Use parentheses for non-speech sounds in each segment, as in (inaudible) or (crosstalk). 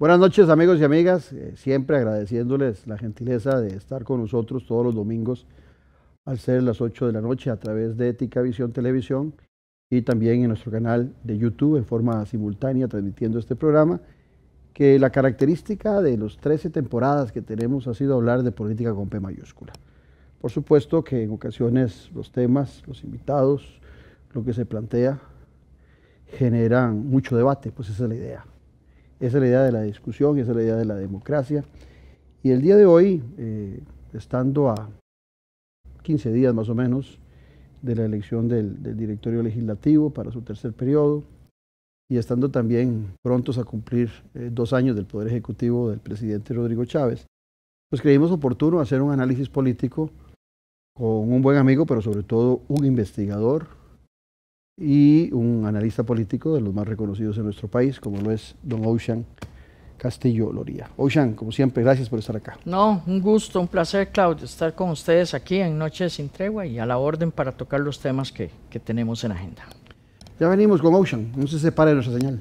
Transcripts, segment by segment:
Buenas noches amigos y amigas, eh, siempre agradeciéndoles la gentileza de estar con nosotros todos los domingos al ser las 8 de la noche a través de Ética Visión Televisión y también en nuestro canal de YouTube en forma simultánea transmitiendo este programa, que la característica de las 13 temporadas que tenemos ha sido hablar de política con P mayúscula. Por supuesto que en ocasiones los temas, los invitados, lo que se plantea generan mucho debate, pues esa es la idea esa es la idea de la discusión, esa es la idea de la democracia. Y el día de hoy, eh, estando a 15 días más o menos de la elección del, directorio legislativo para su tercer periodo, y estando también prontos a cumplir eh, dos años del Poder Ejecutivo del presidente Rodrigo Chávez, pues creímos oportuno hacer un análisis político con un buen amigo, pero sobre todo un investigador, y un analista político de los más reconocidos en nuestro país, como lo es don Ocean Castillo Loría. Ocean, como siempre, gracias por estar acá. No, un gusto, un placer, Claudio, estar con ustedes aquí en Noches Sin Tregua y a la orden para tocar los temas que, que tenemos en agenda. Ya venimos con Ocean, no se separe nuestra señal.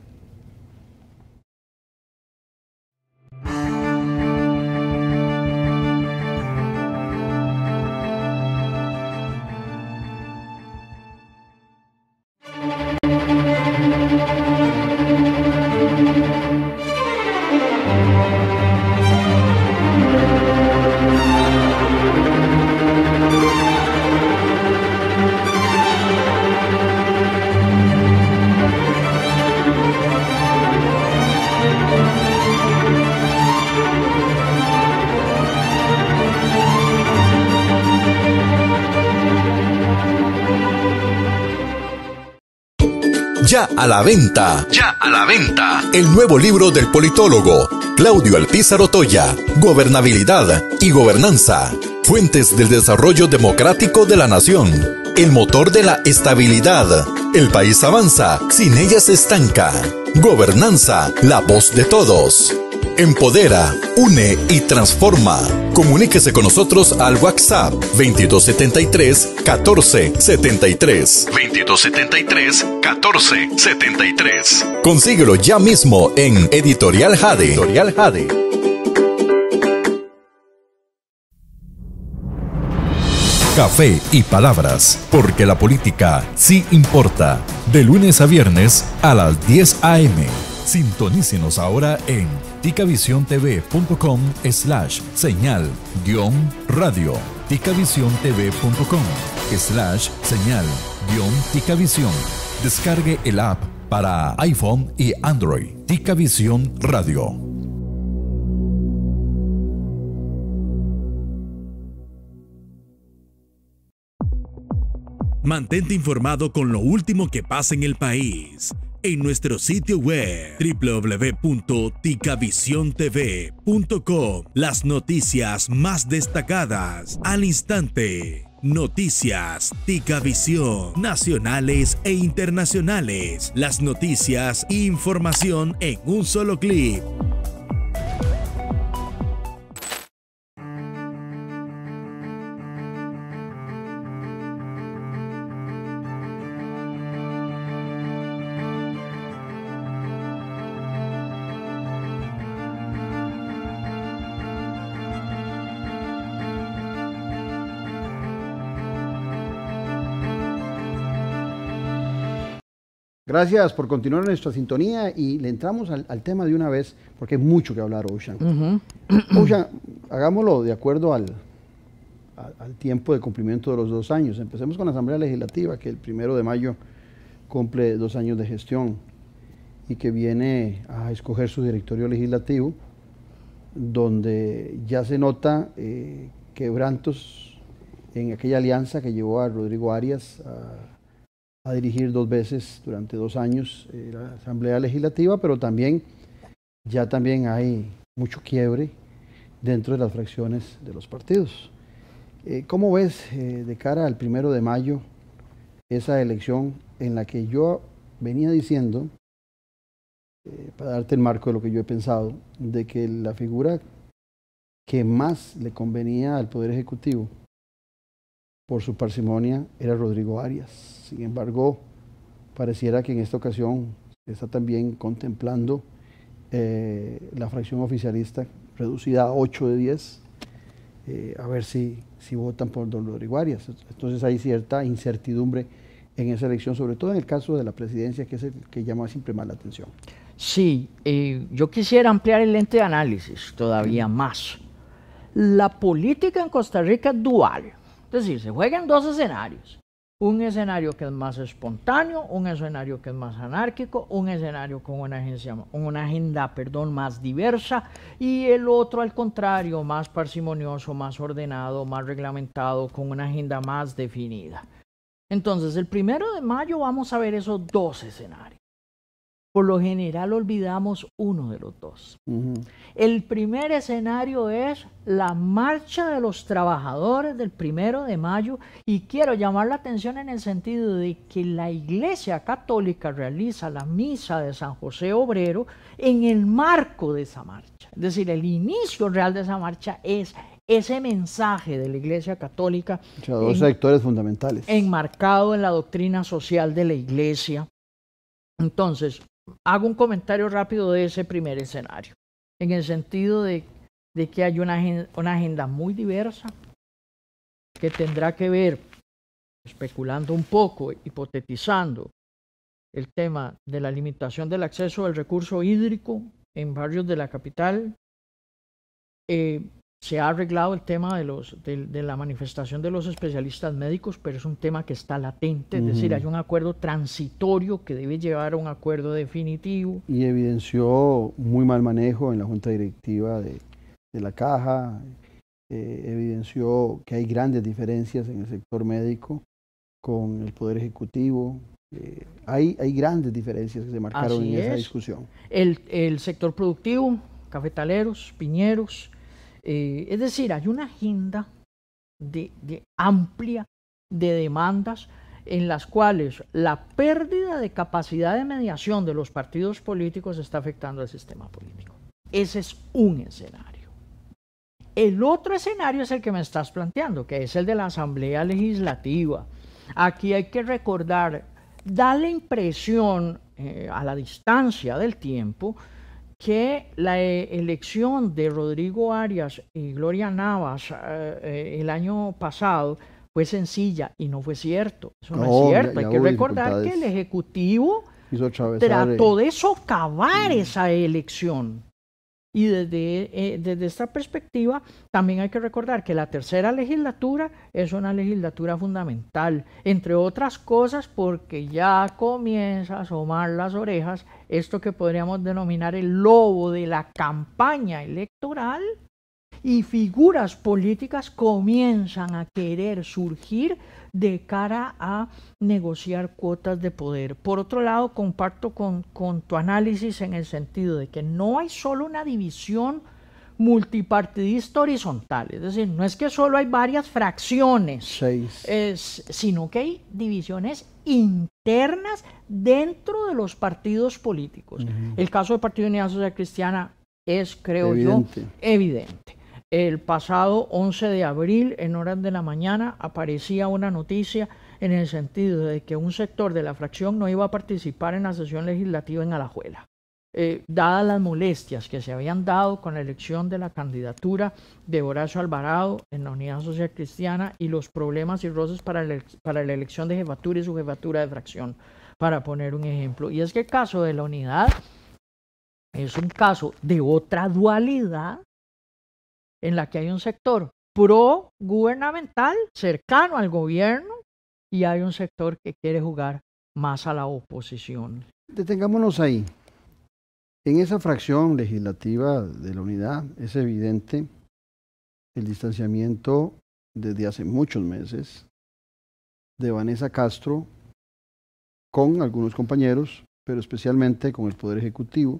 la venta. Ya a la venta. El nuevo libro del politólogo Claudio Alpizar Otoya, Gobernabilidad y Gobernanza. Fuentes del desarrollo democrático de la nación. El motor de la estabilidad. El país avanza, sin ella se estanca. Gobernanza, la voz de todos. Empodera, une y transforma. Comuníquese con nosotros al WhatsApp 2273 1473. 2273 1473. Consíguelo ya mismo en Editorial Jade. Editorial Jade. Café y palabras, porque la política sí importa. De lunes a viernes a las 10 a.m. Sintonícenos ahora en ticavisiontvcom slash señal guión radio ticavisiontvcom slash señal guión ticavisión Descargue el app para iPhone y Android. Tica Visión Radio. Mantente informado con lo último que pasa en el país en nuestro sitio web www.ticavisiontv.com. Las noticias más destacadas al instante. Noticias Ticavisión, nacionales e internacionales. Las noticias e información en un solo clic. Gracias por continuar nuestra sintonía y le entramos al, tema de una vez, porque hay mucho que hablar, Ocean. Uh hagámoslo de acuerdo al, tiempo de cumplimiento de los dos años. Empecemos con la Asamblea Legislativa, que el primero de mayo cumple dos años de gestión y que viene a escoger su directorio legislativo, donde ya se nota eh, quebrantos en aquella alianza que llevó a Rodrigo Arias a a dirigir dos veces durante dos años eh, la Asamblea Legislativa, pero también ya también hay mucho quiebre dentro de las fracciones de los partidos. Eh, ¿Cómo ves eh, de cara al primero de mayo esa elección en la que yo venía diciendo, para darte el marco de lo que yo he pensado, de que la figura que más le convenía al Poder Ejecutivo por su parsimonia era Rodrigo Arias? Sin embargo, pareciera que en esta ocasión está también contemplando eh, la fracción oficialista reducida a 8 de 10, eh, a ver si, si votan por don Rodrigo Arias. Entonces hay cierta incertidumbre en esa elección, sobre todo en el caso de la presidencia, que es el que llama siempre más la atención. Sí, eh, yo quisiera ampliar el lente de análisis todavía más. La política en Costa Rica es dual, es decir, se juegan dos escenarios un escenario que es más espontáneo, un escenario que es más anárquico, un escenario con una, agencia, una agenda perdón, más diversa y el otro al contrario, más parsimonioso, más ordenado, más reglamentado, con una agenda más definida. Entonces, el primero de mayo vamos a ver esos dos escenarios por lo general olvidamos uno de los dos. El primer escenario es la marcha de los trabajadores del primero de mayo y quiero llamar la atención en el sentido de que la Iglesia Católica realiza la misa de San José Obrero en el marco de esa marcha. Es decir, el inicio real de esa marcha es ese mensaje de la Iglesia Católica. sectores fundamentales. Enmarcado en la doctrina social de la Iglesia. Entonces, hago un comentario rápido de ese primer escenario, en el sentido de, que hay una, agenda muy diversa que tendrá que ver, especulando un poco, hipotetizando, el tema de la limitación del acceso al recurso hídrico en barrios de la capital, eh, se ha arreglado el tema de, la manifestación de los especialistas médicos, pero es un tema que está latente, es decir, hay un acuerdo transitorio que debe llevar a un acuerdo definitivo. Y evidenció muy mal manejo en la junta directiva de, la caja, eh, evidenció que hay grandes diferencias en el sector médico con el Poder Ejecutivo, eh, hay, hay grandes diferencias que se marcaron en esa discusión. El, el, sector productivo, cafetaleros, piñeros, eh, es decir, hay una agenda de, amplia de demandas en las cuales la pérdida de capacidad de mediación de los partidos políticos está afectando al sistema político. Ese es un escenario. El otro escenario es el que me estás planteando, que es el de la Asamblea Legislativa. Aquí hay que recordar, da la impresión eh, a la distancia del tiempo que la eh, elección de Rodrigo Arias y Gloria Navas eh, eh, el año pasado fue sencilla y no fue cierto. Eso no, es cierto. Hay que recordar que el Ejecutivo trató de socavar mm. esa elección. Y eh, desde, esta perspectiva, también hay que recordar que la tercera legislatura es una legislatura fundamental, entre otras cosas porque ya comienza a asomar las orejas esto que podríamos denominar el lobo de la campaña electoral y figuras políticas comienzan a querer surgir de cara a negociar cuotas de poder. Por otro lado, comparto con, tu análisis en el sentido de que no hay solo una división multipartidista horizontal, es decir, no es que solo hay varias fracciones, sino que hay divisiones internas dentro de los partidos políticos. El caso del Partido de Unidad Social Cristiana es, creo yo, evidente el pasado 11 de abril, en horas de la mañana, aparecía una noticia en el sentido de que un sector de la fracción no iba a participar en la sesión legislativa en Alajuela. Eh, dadas las molestias que se habían dado con la elección de la candidatura de Horacio Alvarado en la Unidad Social Cristiana y los problemas y roces para, para la elección de jefatura y su jefatura de fracción, para poner un ejemplo. Y es que el caso de la unidad es un caso de otra dualidad en la que hay un sector pro gubernamental cercano al gobierno y hay un sector que quiere jugar más a la oposición. Detengámonos ahí. En esa fracción legislativa de la unidad es evidente el distanciamiento desde hace muchos meses de Vanessa Castro con algunos compañeros, pero especialmente con el Poder Ejecutivo,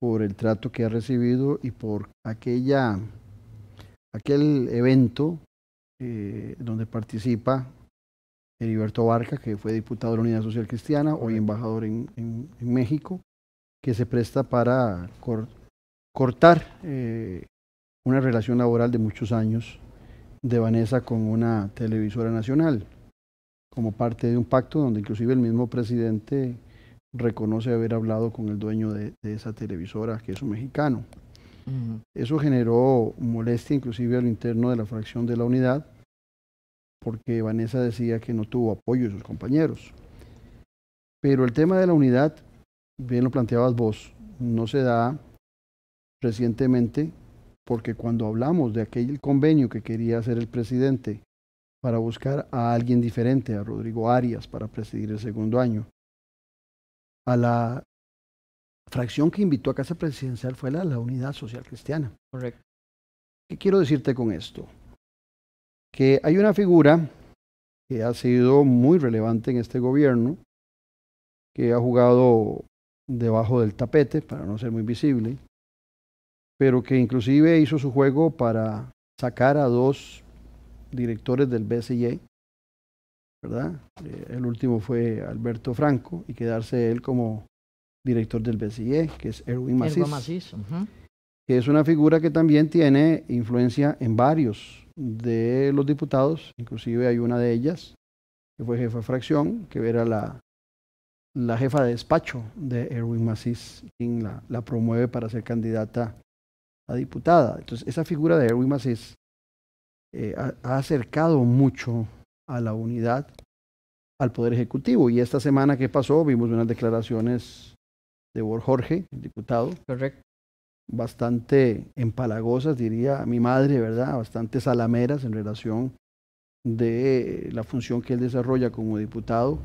por el trato que ha recibido y por aquella, aquel evento eh, donde participa Heriberto Barca, que fue diputado de la Unidad Social Cristiana, hoy embajador en, México, que se presta para cortar eh, una relación laboral de muchos años de Vanessa con una televisora nacional, como parte de un pacto donde inclusive el mismo presidente reconoce haber hablado con el dueño de, esa televisora, que es un mexicano. Eso generó molestia inclusive al interno de la fracción de la unidad, porque Vanessa decía que no tuvo apoyo de sus compañeros. Pero el tema de la unidad, bien lo planteabas vos, no se da recientemente porque cuando hablamos de aquel convenio que quería hacer el presidente para buscar a alguien diferente, a Rodrigo Arias, para presidir el segundo año, a la fracción que invitó a Casa Presidencial fue la, Unidad Social Cristiana. Correcto. ¿Qué quiero decirte con esto? Que hay una figura que ha sido muy relevante en este gobierno, que ha jugado debajo del tapete, para no ser muy visible, pero que inclusive hizo su juego para sacar a dos directores del BCE, ¿verdad? Eh, el último fue Alberto Franco y quedarse él como director del BCE, que es Erwin Macis, que es una figura que también tiene influencia en varios de los diputados, inclusive hay una de ellas, que fue jefa de fracción, que era la, jefa de despacho de Erwin Macis quien la, promueve para ser candidata a diputada. Entonces, esa figura de Erwin Macis eh, ha acercado mucho a la unidad al Poder Ejecutivo. Y esta semana que pasó vimos unas declaraciones de Borjorge, el diputado. Correcto. Bastante empalagosas, diría mi madre, ¿verdad? Bastante salameras en relación de la función que él desarrolla como diputado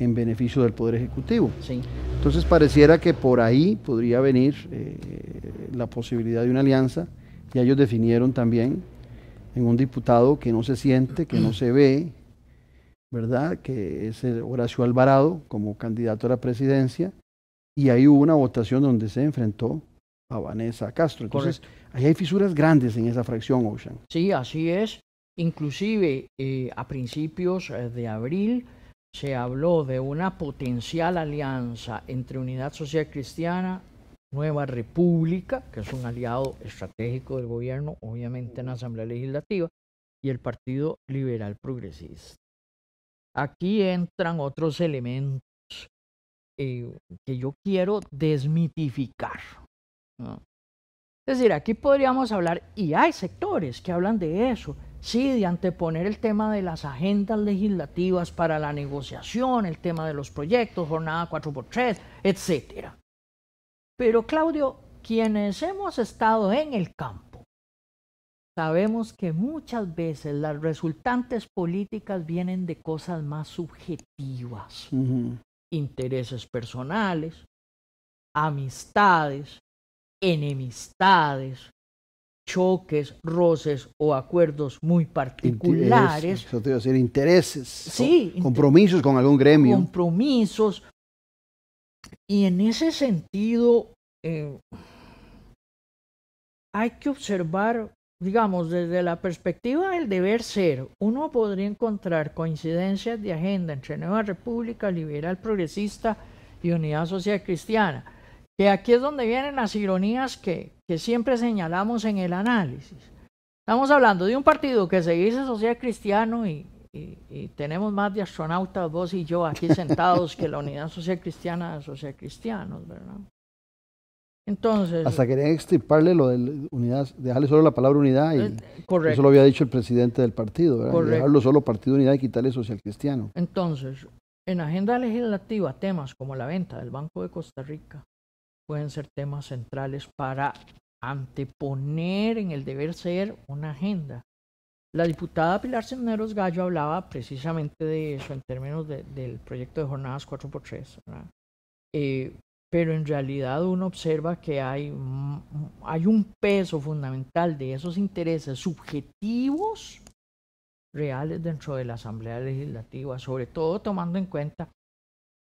en beneficio del Poder Ejecutivo. Sí. Entonces pareciera que por ahí podría venir eh, la posibilidad de una alianza. y ellos definieron también en un diputado que no se siente, que no se ve, ¿verdad? Que es Horacio Alvarado como candidato a la presidencia. Y ahí hubo una votación donde se enfrentó a Vanessa Castro. Entonces, ahí hay fisuras grandes en esa fracción, Ocean. Sí, así es. Inclusive eh, a principios eh, de abril se habló de una potencial alianza entre Unidad Social Cristiana, Nueva República, que es un aliado estratégico del gobierno, obviamente en la Asamblea Legislativa, y el Partido Liberal Progresista. Aquí entran otros elementos eh, que yo quiero desmitificar. Es decir, aquí podríamos hablar, y hay sectores que hablan de eso, sí, de anteponer el tema de las agendas legislativas para la negociación, el tema de los proyectos, jornada 4x3, etc. Pero Claudio, quienes hemos estado en el campo, Sabemos que muchas veces las resultantes políticas vienen de cosas más subjetivas, intereses personales, amistades, enemistades, choques, roces o acuerdos muy particulares. Eso te iba a decir, intereses, sí, compromisos con algún gremio. Compromisos. Y en ese sentido, eh, hay que observar digamos, desde la perspectiva del deber ser, uno podría encontrar coincidencias de agenda entre Nueva República, Liberal Progresista y Unidad Social Cristiana, que aquí es donde vienen las ironías que, siempre señalamos en el análisis. Estamos hablando de un partido que se dice social cristiano y, y tenemos más de astronautas, vos y yo, aquí sentados que la Unidad Social Cristiana de Social Cristianos, ¿verdad? Entonces. Hasta querer extirparle lo de unidad, dejarle solo la palabra unidad y eh, eso lo había dicho el presidente del partido, dejarlo solo partido unidad y quitarle social cristiano. Entonces, en agenda legislativa, temas como la venta del Banco de Costa Rica pueden ser temas centrales para anteponer en el deber ser una agenda. La diputada Pilar Cisneros Gallo hablaba precisamente de eso en términos del proyecto de jornadas 4x3. Eh, pero en realidad uno observa que hay, hay un peso fundamental de esos intereses subjetivos reales dentro de la Asamblea Legislativa, sobre todo tomando en cuenta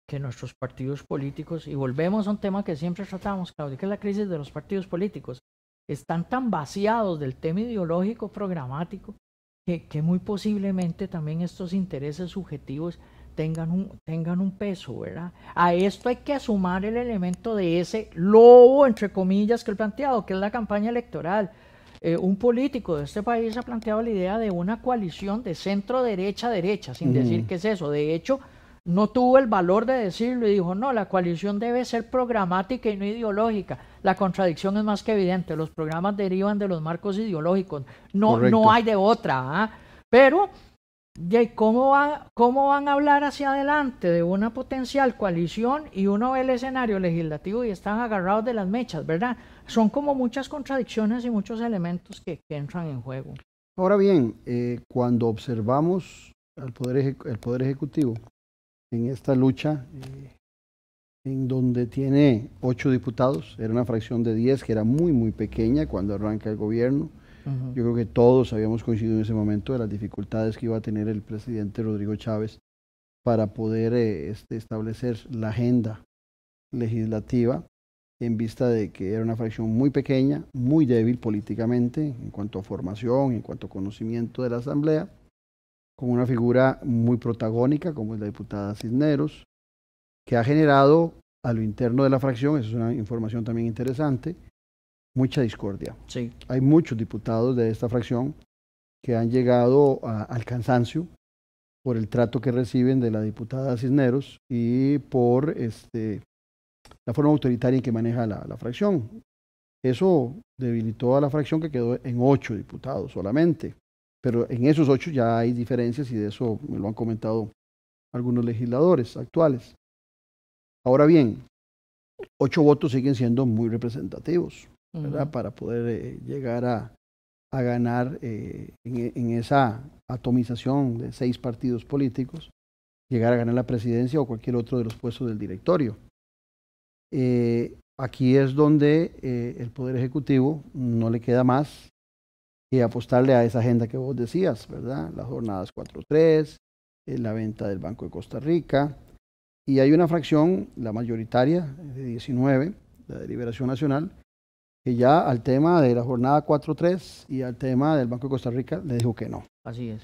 que nuestros partidos políticos, y volvemos a un tema que siempre tratamos, Claudia, que es la crisis de los partidos políticos, están tan vaciados del tema ideológico programático que muy posiblemente también estos intereses subjetivos tengan un, tengan un peso, ¿verdad? A esto hay que sumar el elemento de ese lobo, entre comillas, que he planteado, que es la campaña electoral. Eh, un político de este país ha planteado la idea de una coalición de centro-derecha-derecha, sin decir qué es eso. De hecho, no tuvo el valor de decirlo y dijo, no, la coalición debe ser programática y no ideológica. La contradicción es más que evidente, los programas derivan de los marcos ideológicos, no, no hay de otra. ¿ah? Pero ¿Y cómo, van a hablar hacia adelante de una potencial coalición y uno ve el escenario legislativo y están agarrados de las mechas, verdad? Son como muchas contradicciones y muchos elementos que, entran en juego. Ahora bien, eh, cuando observamos al poder, el poder Ejecutivo en esta lucha, eh, en donde tiene ocho diputados, era una fracción de diez que era muy, muy pequeña cuando arranca el gobierno, yo creo que todos habíamos coincidido en ese momento de las dificultades que iba a tener el presidente Rodrigo Chávez para poder eh, este, establecer la agenda legislativa en vista de que era una fracción muy pequeña, muy débil políticamente en cuanto a formación, en cuanto a conocimiento de la Asamblea, con una figura muy protagónica como es la diputada Cisneros, que ha generado a lo interno de la fracción, eso es una información también interesante, mucha discordia. Hay muchos diputados de esta fracción que han llegado al cansancio por el trato que reciben de la diputada Cisneros y por este, la forma autoritaria en que maneja la fracción. Eso debilitó a la fracción que quedó en ocho diputados solamente. Pero en esos ocho ya hay diferencias y de eso me lo han comentado algunos legisladores actuales. Ahora bien, ocho votos siguen siendo muy representativos. Para poder eh, llegar a, ganar eh, en, esa atomización de seis partidos políticos, llegar a ganar la presidencia o cualquier otro de los puestos del directorio. Eh, aquí es donde el Poder Ejecutivo no le queda más que apostarle a esa agenda que vos decías, ¿verdad? Las jornadas 4-3, la venta del Banco de Costa Rica, y hay una fracción, la mayoritaria, de 19, la deliberación Nacional, que ya al tema de la jornada 4 y al tema del Banco de Costa Rica le dijo que no. Así es.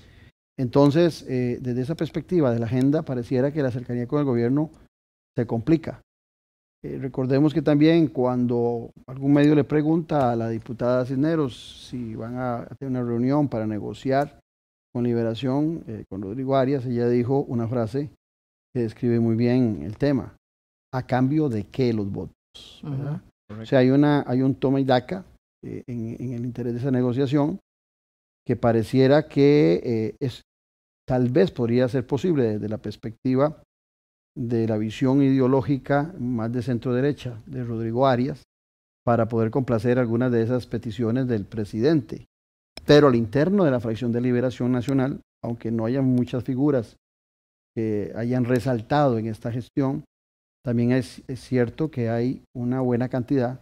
Entonces, eh, desde esa perspectiva de la agenda, pareciera que la cercanía con el gobierno se complica. Eh, recordemos que también cuando algún medio le pregunta a la diputada Cisneros si van a, tener una reunión para negociar con Liberación, eh, con Rodrigo Arias, ella dijo una frase que describe muy bien el tema. ¿A cambio de qué los votos? O sea, hay, hay un toma y daca eh, en, el interés de esa negociación que pareciera que eh, es, tal vez podría ser posible desde la perspectiva de la visión ideológica más de centro derecha de Rodrigo Arias para poder complacer algunas de esas peticiones del presidente. Pero al interno de la fracción de Liberación Nacional, aunque no haya muchas figuras que hayan resaltado en esta gestión, también es, cierto que hay una buena cantidad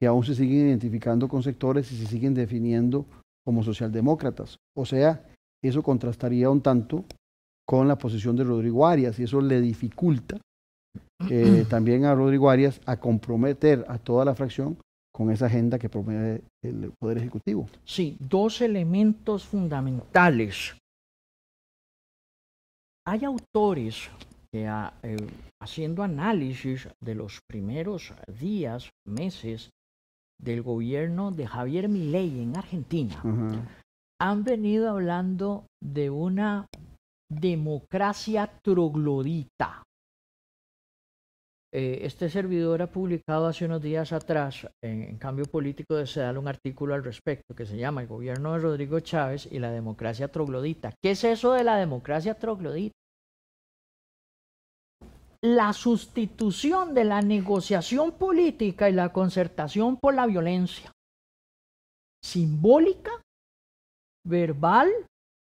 que aún se siguen identificando con sectores y se siguen definiendo como socialdemócratas. O sea, eso contrastaría un tanto con la posición de Rodrigo Arias y eso le dificulta eh, (clears throat) también a Rodrigo Arias a comprometer a toda la fracción con esa agenda que promueve el Poder Ejecutivo. Sí, dos elementos fundamentales. Hay autores Ah, eh, haciendo análisis de los primeros días, meses del gobierno de Javier Milei en Argentina, han venido hablando de una democracia troglodita. Eh, este servidor ha publicado hace unos días atrás, en, Cambio Político de Sedal, un artículo al respecto que se llama El gobierno de Rodrigo Chávez y la democracia troglodita. ¿Qué es eso de la democracia troglodita? la sustitución de la negociación política y la concertación por la violencia, simbólica, verbal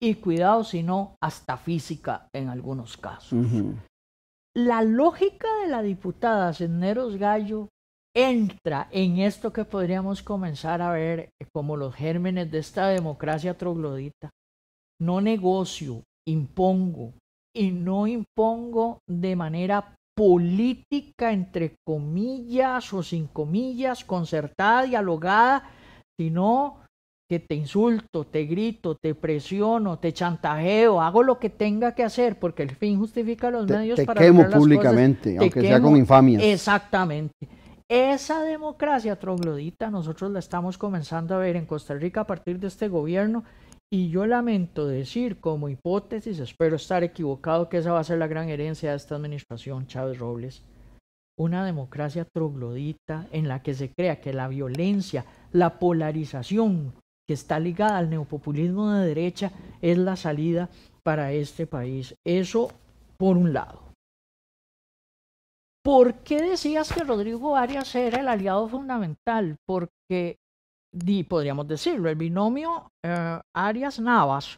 y cuidado si no, hasta física en algunos casos. La lógica de la diputada Cisneros Gallo entra en esto que podríamos comenzar a ver como los gérmenes de esta democracia troglodita. No negocio, impongo, y no impongo de manera política, entre comillas o sin comillas, concertada, dialogada, sino que te insulto, te grito, te presiono, te chantajeo, hago lo que tenga que hacer porque el fin justifica los medios para quemo públicamente, aunque sea con infamia. Exactamente. Esa democracia troglodita nosotros la estamos comenzando a ver en Costa Rica a partir de este gobierno y yo lamento decir como hipótesis, espero estar equivocado, que esa va a ser la gran herencia de esta administración Chávez Robles, una democracia troglodita en la que se crea que la violencia, la polarización que está ligada al neopopulismo de derecha es la salida para este país. Eso por un lado. ¿Por qué decías que Rodrigo Arias era el aliado fundamental? Porque podríamos decirlo, el binomio eh, Arias-Navas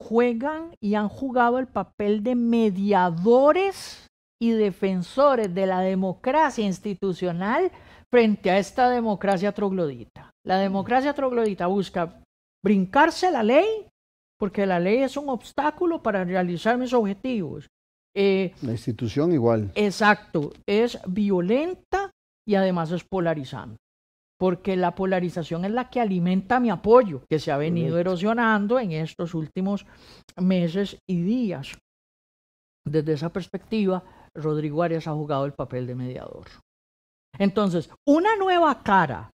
juegan y han jugado el papel de mediadores y defensores de la democracia institucional frente a esta democracia troglodita. La democracia troglodita busca brincarse la ley, porque la ley es un obstáculo para realizar mis objetivos. Eh, la institución igual. Exacto, es violenta y además es polarizante porque la polarización es la que alimenta mi apoyo, que se ha venido erosionando en estos últimos meses y días. Desde esa perspectiva, Rodrigo Arias ha jugado el papel de mediador. Entonces, una nueva cara,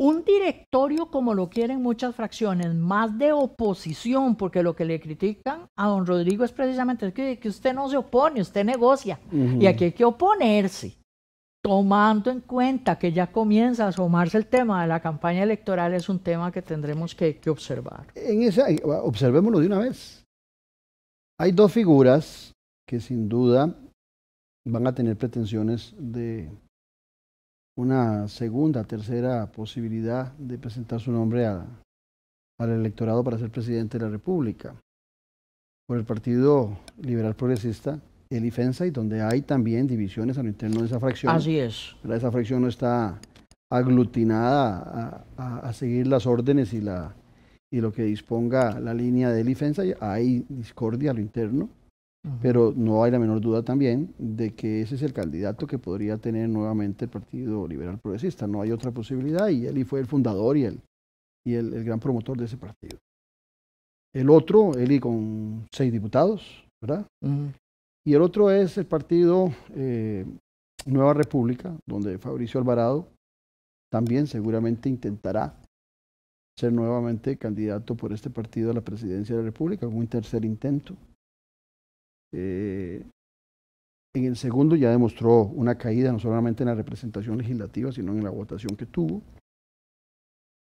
un directorio como lo quieren muchas fracciones, más de oposición, porque lo que le critican a don Rodrigo es precisamente que, usted no se opone, usted negocia, y aquí hay que oponerse tomando en cuenta que ya comienza a asomarse el tema de la campaña electoral, es un tema que tendremos que, observar. En observémoslo de una vez. Hay dos figuras que sin duda van a tener pretensiones de una segunda, tercera posibilidad de presentar su nombre al electorado para ser presidente de la República. Por el Partido Liberal Progresista, el y donde hay también divisiones a lo interno de esa fracción. Así es. Esa fracción no está aglutinada a, seguir las órdenes y, la, y lo que disponga la línea del IFENSA. Hay discordia a lo interno, pero no hay la menor duda también de que ese es el candidato que podría tener nuevamente el Partido Liberal Progresista. No hay otra posibilidad y él fue el fundador y el, y el, gran promotor de ese partido. El otro, y con seis diputados, ¿verdad? Y el otro es el partido eh, Nueva República, donde Fabricio Alvarado también seguramente intentará ser nuevamente candidato por este partido a la presidencia de la República, un tercer intento. Eh, en el segundo ya demostró una caída no solamente en la representación legislativa, sino en la votación que tuvo.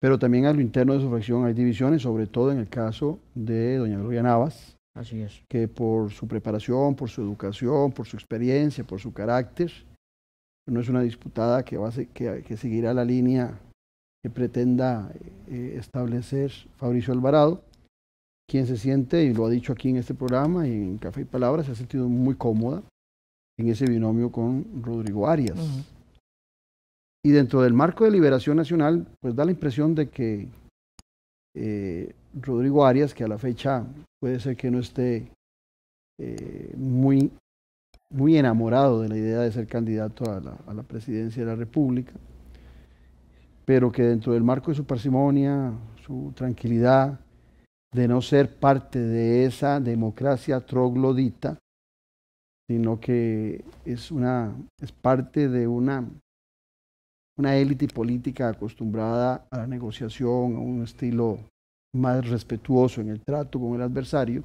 Pero también a lo interno de su fracción hay divisiones, sobre todo en el caso de doña Gloria Navas, Así es. Que por su preparación, por su educación, por su experiencia, por su carácter, no es una disputada que, va a que, seguirá la línea que pretenda eh, eh, establecer Fabricio Alvarado, quien se siente, y lo ha dicho aquí en este programa en Café y Palabras, se ha sentido muy cómoda en ese binomio con Rodrigo Arias. Y dentro del marco de liberación nacional, pues da la impresión de que eh, Rodrigo Arias, que a la fecha puede ser que no esté eh, muy, muy enamorado de la idea de ser candidato a la, a la, presidencia de la República, pero que dentro del marco de su parsimonia, su tranquilidad, de no ser parte de esa democracia troglodita, sino que es, una, es parte de una, una élite política acostumbrada a la negociación, a un estilo más respetuoso en el trato con el adversario,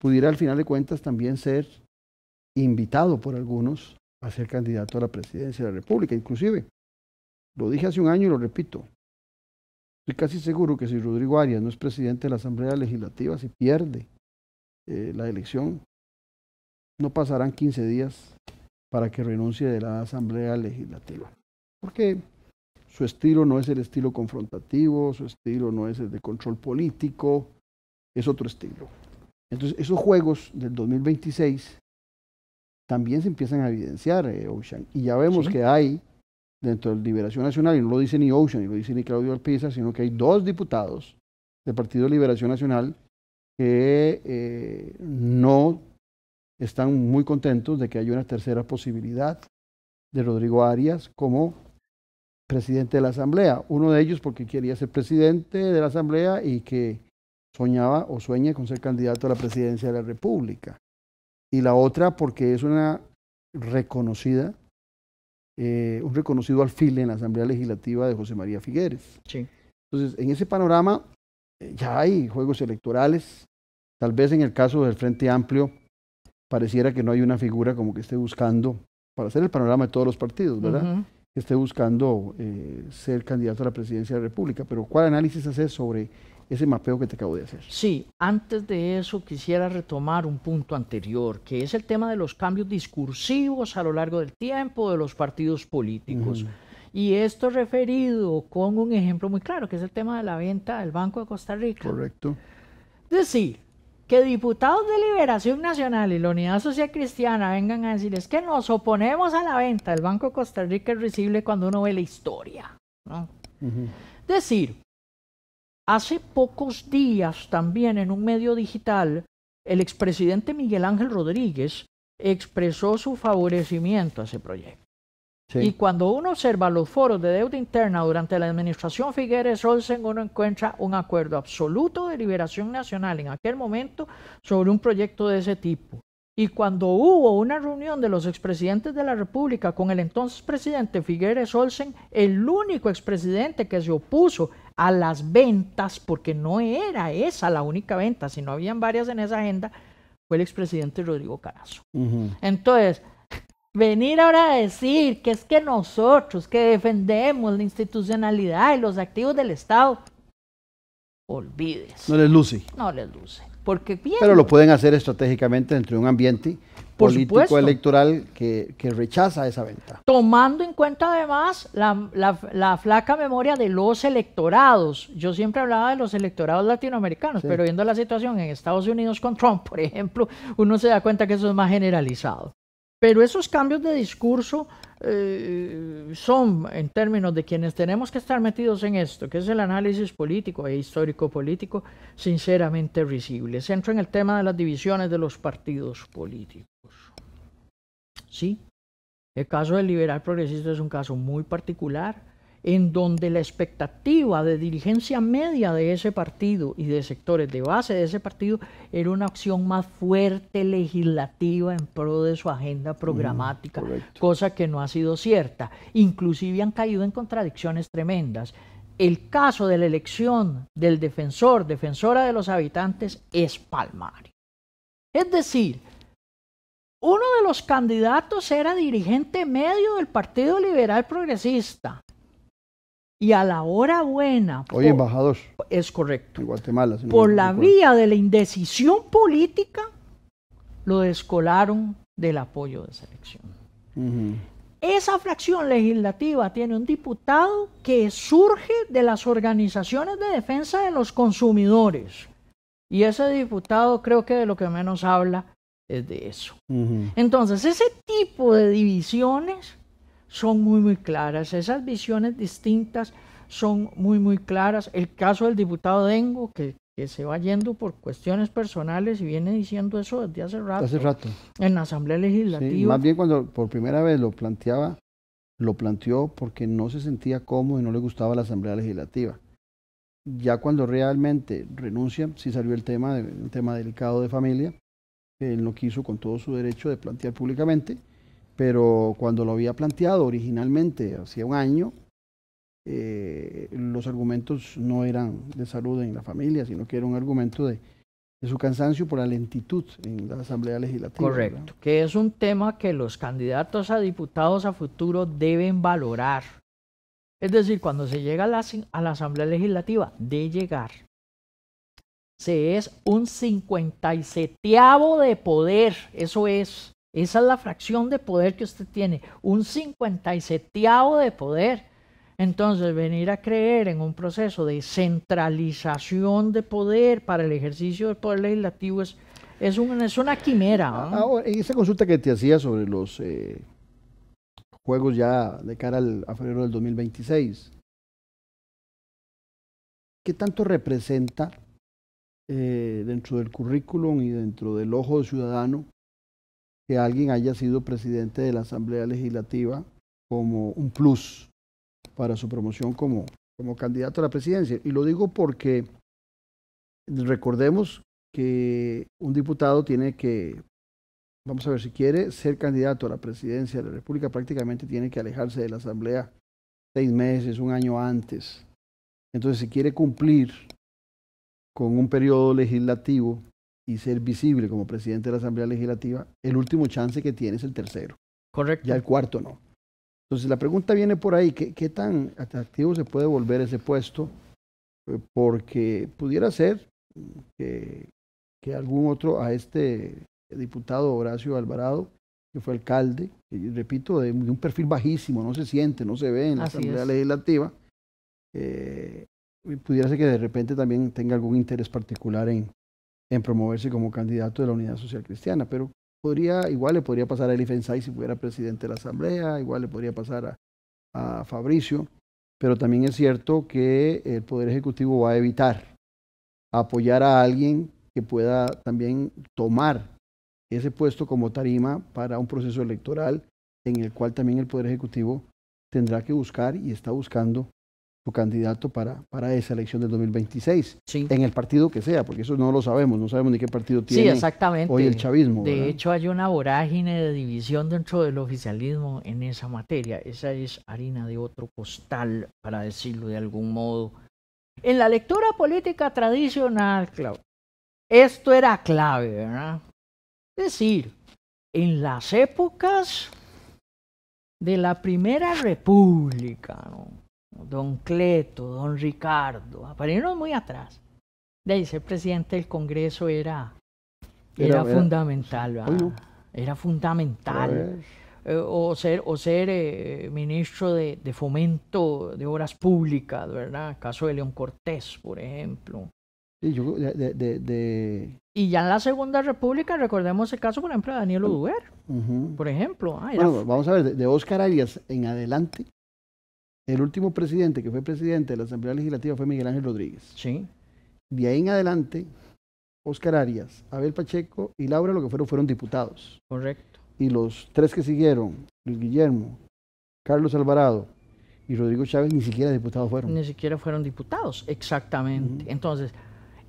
pudiera al final de cuentas también ser invitado por algunos a ser candidato a la presidencia de la República. Inclusive, lo dije hace un año y lo repito, estoy casi seguro que si Rodrigo Arias no es presidente de la Asamblea Legislativa, si pierde eh, la elección, no pasarán 15 días para que renuncie de la Asamblea Legislativa. Porque su estilo no es el estilo confrontativo, su estilo no es el de control político, es otro estilo. Entonces, esos juegos del 2026 también se empiezan a evidenciar, eh, Ocean. Y ya vemos que hay, dentro de Liberación Nacional, y no lo dice ni Ocean, ni lo dice ni Claudio Alpiza, sino que hay dos diputados del Partido de Liberación Nacional que eh, no están muy contentos de que haya una tercera posibilidad de Rodrigo Arias como presidente de la Asamblea. Uno de ellos porque quería ser presidente de la Asamblea y que soñaba o sueña con ser candidato a la presidencia de la República. Y la otra porque es una reconocida, eh, un reconocido alfil en la Asamblea Legislativa de José María Figueres. Entonces, en ese panorama eh, ya hay juegos electorales. Tal vez en el caso del Frente Amplio pareciera que no hay una figura como que esté buscando para hacer el panorama de todos los partidos, ¿verdad? que esté buscando eh, ser candidato a la presidencia de la República. Pero ¿cuál análisis haces sobre ese mapeo que te acabo de hacer? Sí, antes de eso quisiera retomar un punto anterior, que es el tema de los cambios discursivos a lo largo del tiempo de los partidos políticos. Y esto referido con un ejemplo muy claro, que es el tema de la venta del Banco de Costa Rica. Correcto. Decir, que diputados de Liberación Nacional y la Unidad Social Cristiana vengan a decir es que nos oponemos a la venta del Banco Costa Rica es Recible cuando uno ve la historia. Es Decir, hace pocos días también en un medio digital, el expresidente Miguel Ángel Rodríguez expresó su favorecimiento a ese proyecto. Y cuando uno observa los foros de deuda interna durante la administración Figueres-Olsen, uno encuentra un acuerdo absoluto de liberación nacional en aquel momento sobre un proyecto de ese tipo. Y cuando hubo una reunión de los expresidentes de la República con el entonces presidente Figueres Olsen, el único expresidente que se opuso a las ventas, porque no era esa la única venta, sino habían varias en esa agenda, fue el expresidente Rodrigo Carazo. Entonces, venir ahora a decir que es que nosotros que defendemos la institucionalidad y los activos del Estado, olvides. No les luce. No les luce. Porque Pero lo pueden hacer estratégicamente dentro de un ambiente político electoral que, rechaza esa venta. Tomando en cuenta además la, flaca memoria de los electorados. Yo siempre hablaba de los electorados latinoamericanos, pero viendo la situación en Estados Unidos con Trump, por ejemplo, uno se da cuenta que eso es más generalizado. Pero esos cambios de discurso eh, son, en términos de quienes tenemos que estar metidos en esto, que es el análisis político e histórico-político, sinceramente risibles. Centro en el tema de las divisiones de los partidos políticos. ¿Sí? El caso del liberal progresista es un caso muy particular en donde la expectativa de dirigencia media de ese partido y de sectores de base de ese partido era una acción más fuerte legislativa en pro de su agenda mm, programática, cosa que no ha sido cierta. Inclusive han caído en contradicciones tremendas. El caso de la elección del defensor, defensora de los habitantes, es palmario. Es decir, uno de los candidatos era dirigente medio del Partido Liberal Progresista y a la hora buena. Es correcto. En Guatemala. por la vía de la indecisión política, lo descolaron del apoyo de selección. Esa fracción legislativa tiene un diputado que surge de las organizaciones de defensa de los consumidores. Y ese diputado creo que de lo que menos habla es de eso. Entonces, ese tipo de divisiones son muy, muy claras. Esas visiones distintas son muy, muy claras. El caso del diputado Dengo, que, que se va yendo por cuestiones personales y viene diciendo eso desde hace rato. Hace rato. En la Asamblea Legislativa. más bien cuando por primera vez lo planteaba, lo planteó porque no se sentía cómodo y no le gustaba la Asamblea Legislativa. Ya cuando realmente renuncia, sí salió el tema, del tema delicado de familia, él no quiso con todo su derecho de plantear públicamente, pero cuando lo había planteado originalmente, hacía un año, eh, los argumentos no eran de salud en la familia, sino que era un argumento de, su cansancio por la lentitud en la Asamblea Legislativa. Correcto, que es un tema que los candidatos a diputados a futuro deben valorar. Es decir, cuando se llega a la, Asamblea Legislativa, de llegar, se es un cincuenta y seteavo de poder, eso es esa es la fracción de poder que usted tiene, un 57 de poder. Entonces, venir a creer en un proceso de centralización de poder para el ejercicio del poder legislativo es, es, una quimera. Ahora, en esa consulta que te hacía sobre los eh, juegos ya de cara al, a febrero del 2026, ¿qué tanto representa eh, dentro del currículum y dentro del ojo ciudadano que alguien haya sido presidente de la Asamblea Legislativa como un plus para su promoción como, como candidato a la presidencia. Y lo digo porque recordemos que un diputado tiene que, vamos a ver, si quiere ser candidato a la presidencia de la República, prácticamente tiene que alejarse de la Asamblea seis meses, un año antes. Entonces, si quiere cumplir con un periodo legislativo y ser visible como presidente de la Asamblea Legislativa, el último chance que tiene es el tercero. Correcto. Ya el cuarto no. Entonces la pregunta viene por ahí, ¿qué, qué tan atractivo se puede volver ese puesto? Eh, porque pudiera ser que, que algún otro, a este diputado Horacio Alvarado, que fue alcalde, repito, de, un perfil bajísimo, no se siente, no se ve en la Asamblea Legislativa, eh, pudiera ser que de repente también tenga algún interés particular en, en promoverse como candidato de la Unidad Social Cristiana, pero podría, igual le podría pasar a Elifensay si fuera presidente de la Asamblea, igual le podría pasar a, a Fabricio, pero también es cierto que el Poder Ejecutivo va a evitar apoyar a alguien que pueda también tomar ese puesto como tarima para un proceso electoral en el cual también el Poder Ejecutivo tendrá que buscar y está buscando su candidato para, para esa elección del 2026, en el partido que sea, porque eso no lo sabemos, no sabemos ni qué partido tiene hoy el chavismo. De hecho, hay una vorágine de división dentro del oficialismo en esa materia, esa es harina de otro costal, para decirlo de algún modo. En la lectura política tradicional, Clau, esto era clave, ¿verdad? Es decir, en las épocas de la Primera República, ¿no? don Cleto, don Ricardo, aparecieron muy atrás. De ahí ser presidente del Congreso era, era, fundamental, era, era fundamental. Eh, o ser, o ser eh, ministro de, de, fomento de obras públicas, ¿verdad? Caso de León Cortés, por ejemplo. Y, ya en la Segunda República, recordemos el caso, por ejemplo, de Daniel Oduber, mm. por ejemplo. Ah, vamos a ver, de, Oscar Arias en adelante, el último presidente que fue presidente de la Asamblea Legislativa fue Miguel Ángel Rodríguez. Sí. De ahí en adelante, Oscar Arias, Abel Pacheco y Laura lo que fueron fueron diputados. Correcto. Y los tres que siguieron, Luis Guillermo, Carlos Alvarado y Rodrigo Chávez, ni siquiera diputados fueron. Ni siquiera fueron diputados, exactamente. Entonces,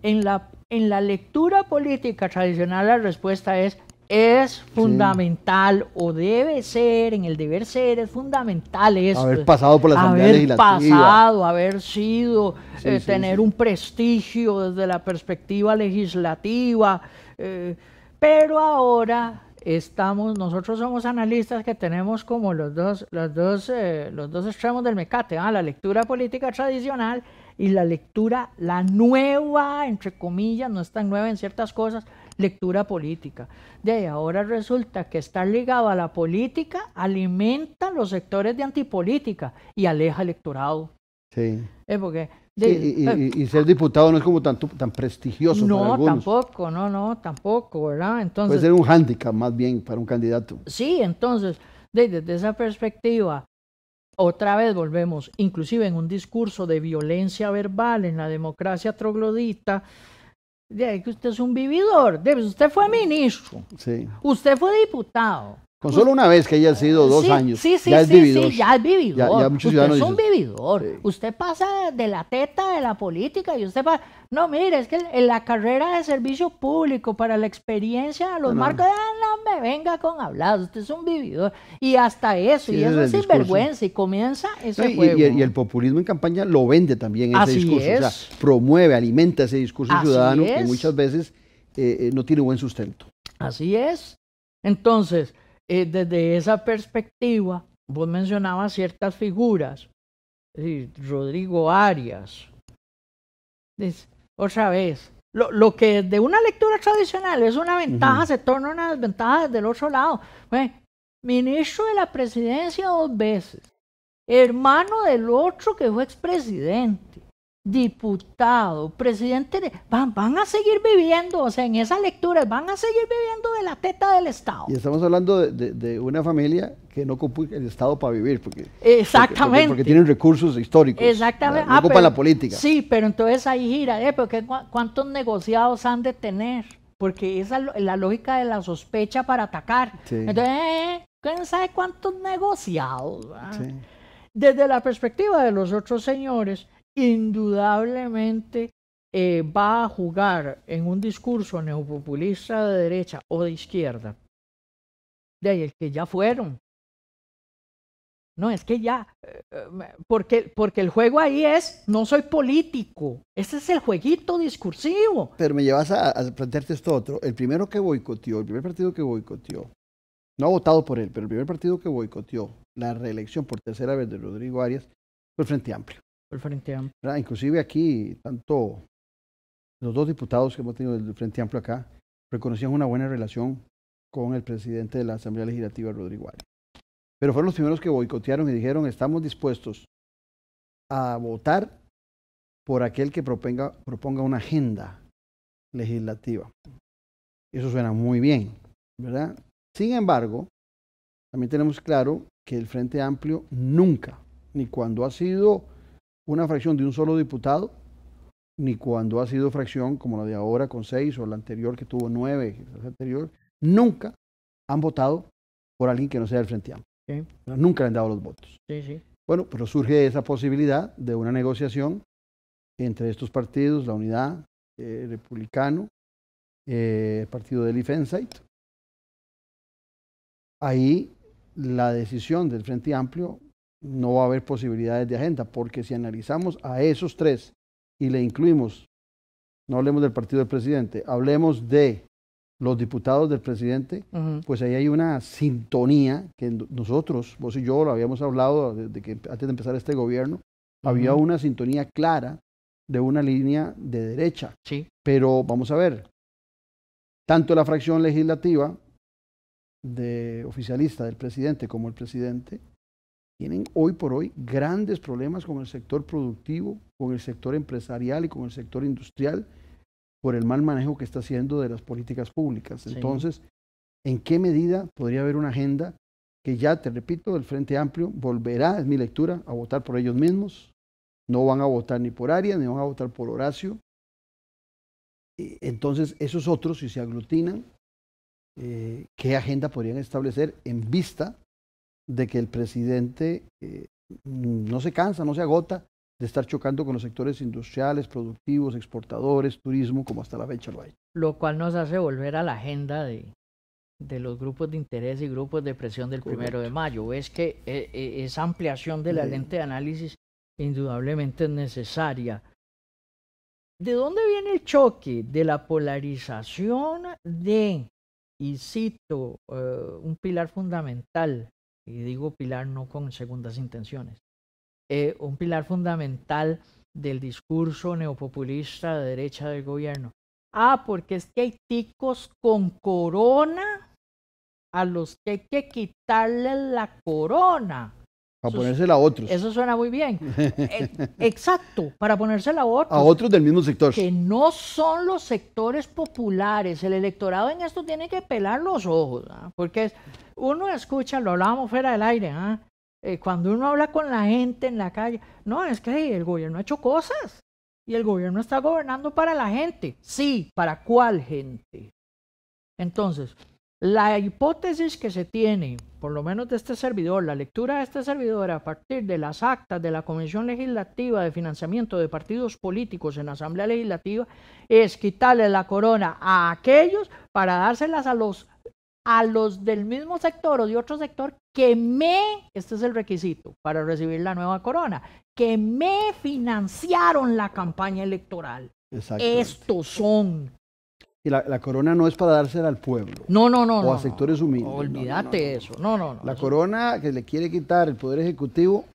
en la, en la lectura política tradicional la respuesta es, es fundamental o debe ser, en el deber ser, es fundamental eso Haber pasado por la Asamblea haber pasado, haber sido, eh, tener un prestigio desde la perspectiva legislativa. Eh, pero ahora estamos, nosotros somos analistas que tenemos como los dos, los dos, eh, los dos extremos del mecate, ¿ah? la lectura política tradicional y la lectura, la nueva, entre comillas, no es tan nueva en ciertas cosas, lectura política. De ahora resulta que estar ligado a la política alimenta los sectores de antipolítica y aleja electorado. Sí. Eh, porque eh, y, ser diputado no es como tan, tan prestigioso. No, tampoco, no, no, tampoco, ¿verdad? Entonces, Puede ser un hándicap más bien para un candidato. Sí, entonces, desde esa perspectiva, otra vez volvemos, inclusive en un discurso de violencia verbal en la democracia troglodita, de que usted es un vividor, usted fue ministro, usted fue diputado, con solo una vez que haya sido dos años, sí, sí, ya es vividor. Sí, ya es vividor. Ya, usted es un vividor. Usted pasa de la teta de la política y usted va, no, mire, es que en la carrera de servicio público para la experiencia, de los marcos, de me venga con hablar, usted es un vividor. Y hasta eso, y eso es, sinvergüenza, y comienza ese Y, el populismo en campaña lo vende también ese discurso. Es. O sea, promueve, alimenta ese discurso ciudadano que muchas veces eh, eh, no tiene buen sustento. Así es. Entonces, eh, desde esa perspectiva, vos mencionabas ciertas figuras, Rodrigo Arias. otra vez, lo, que de una lectura tradicional es una ventaja se torna una desventaja desde el otro lado. Bueno, ministro de la presidencia dos veces, hermano del otro que fue expresidente diputado, presidente, van, van a seguir viviendo, o sea, en esas lecturas, van a seguir viviendo de la teta del Estado. Y estamos hablando de, una familia que no ocupa el Estado para vivir, porque, Exactamente. porque, tienen recursos históricos. Exactamente. Ah, la política. Sí, pero entonces ahí gira, ¿eh? porque ¿cuántos negociados han de tener? Porque esa es la lógica de la sospecha para atacar. Entonces, eh, ¿quién sabe cuántos negociados? Ah? Desde la perspectiva de los otros señores, indudablemente eh, va a jugar en un discurso neopopulista de derecha o de izquierda, de ahí, el que ya fueron. No, es que ya, eh, eh, porque, porque el juego ahí es, no soy político, ese es el jueguito discursivo. Pero me llevas a, a plantearte esto otro, el primero que boicoteó, el primer partido que boicoteó, no ha votado por él, pero el primer partido que boicoteó la reelección por tercera vez de Rodrigo Arias fue el Frente Amplio el Frente Amplio. inclusive aquí, tanto los dos diputados que hemos tenido del Frente Amplio acá reconocían una buena relación con el presidente de la Asamblea Legislativa, Rodrigo Arias. Pero fueron los primeros que boicotearon y dijeron, estamos dispuestos a votar por aquel que proponga una agenda legislativa. Eso suena muy bien, ¿verdad? Sin embargo, también tenemos claro que el Frente Amplio nunca, ni cuando ha sido una fracción de un solo diputado, ni cuando ha sido fracción como la de ahora con seis o la anterior que tuvo nueve, anterior, nunca han votado por alguien que no sea del Frente Amplio. Nunca le han dado los votos. Bueno, pero surge esa posibilidad de una negociación entre estos partidos, la Unidad eh, Republicano, el eh, partido del IFENSITE. Ahí la decisión del Frente Amplio no va a haber posibilidades de agenda, porque si analizamos a esos tres y le incluimos, no hablemos del partido del presidente, hablemos de los diputados del presidente, pues ahí hay una sintonía que nosotros, vos y yo lo habíamos hablado que antes de empezar este gobierno, había una sintonía clara de una línea de derecha. Sí. Pero vamos a ver, tanto la fracción legislativa de oficialista del presidente como el presidente tienen hoy por hoy grandes problemas con el sector productivo, con el sector empresarial y con el sector industrial por el mal manejo que está haciendo de las políticas públicas. Entonces, ¿en qué medida podría haber una agenda que ya, te repito, del Frente Amplio volverá, es mi lectura, a votar por ellos mismos? No van a votar ni por Arias, ni van a votar por Horacio. Eh, entonces, esos otros, si se aglutinan, eh, ¿qué agenda podrían establecer en vista de que el presidente eh, no se cansa, no se agota de estar chocando con los sectores industriales, productivos, exportadores, turismo, como hasta la fecha lo hay. Lo cual nos hace volver a la agenda de, de los grupos de interés y grupos de presión del primero de mayo. Es que eh, eh, esa ampliación de la lente de análisis indudablemente es necesaria. ¿De dónde viene el choque? De la polarización de, y cito, un pilar fundamental y digo pilar no con segundas intenciones. Eh, un pilar fundamental del discurso neopopulista de derecha del gobierno. Ah, porque es que hay ticos con corona a los que hay que quitarle la corona. Para ponerse ponérsela a otros. Eso suena muy bien. (laughs) Eh, exacto, para ponérsela a otros. A otros del mismo sector. Que no son los sectores populares. El electorado en esto tiene que pelar los ojos, ¿ah? porque uno escucha, lo hablábamos fuera del aire, ¿ah? eh, cuando uno habla con la gente en la calle, no, es que el gobierno ha hecho cosas y el gobierno está gobernando para la gente. Sí, ¿para cuál gente? Entonces, la hipótesis que se tiene, por lo menos de este servidor, la lectura de este servidor a partir de las actas de la Comisión Legislativa de Financiamiento de Partidos Políticos en la Asamblea Legislativa, es quitarle la corona a aquellos para dárselas a los, a los del mismo sector o de otro sector que me, este es el requisito para recibir la nueva corona, que me financiaron la campaña electoral. Estos son y la, corona no es para dársela al pueblo. No, no, no. O a sectores humildes. Olvídate eso. No, no, no. La corona que le quiere quitar el poder ejecutivo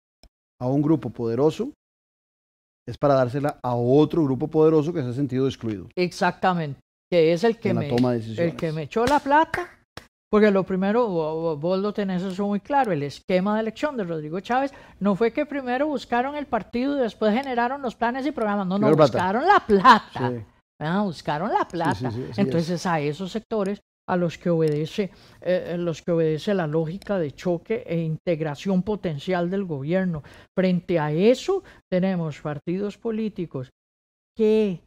a un grupo poderoso es para dársela a otro grupo poderoso que se ha sentido excluido. Exactamente. Que es el que, me, el que me echó la plata. Porque lo primero, vos, lo tenés eso muy claro, el esquema de elección de Rodrigo Chávez no fue que primero buscaron el partido y después generaron los planes y programas, no, no, buscaron la plata. Sí Ah, buscaron la plata. Entonces a esos sectores a los que obedece, eh, eh, los que obedece la lógica de choque e integración potencial del gobierno. Frente a eso tenemos partidos políticos que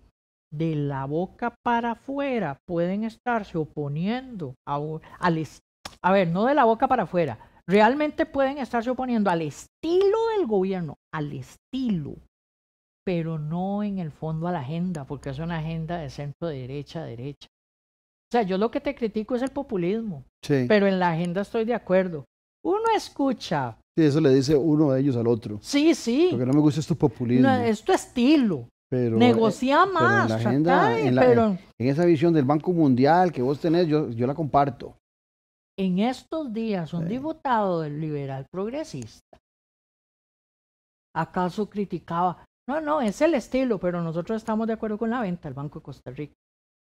de la boca para afuera pueden estarse oponiendo a, a ver, no de la boca para afuera, realmente pueden estarse oponiendo al estilo del gobierno, al estilo pero no en el fondo a la agenda, porque es una agenda de centro derecha a derecha. O sea, yo lo que te critico es el populismo, sí. pero en la agenda estoy de acuerdo. Uno escucha. Sí, eso le dice uno de ellos al otro. Sí, sí. Lo que no me gusta es tu populismo. es tu estilo. Pero, Negocia eh, más. en, la agenda, en, esa visión del Banco Mundial que vos tenés, yo, yo la comparto. En estos días, un diputado del liberal progresista acaso criticaba no, no, es el estilo, pero nosotros estamos de acuerdo con la venta del Banco de Costa Rica.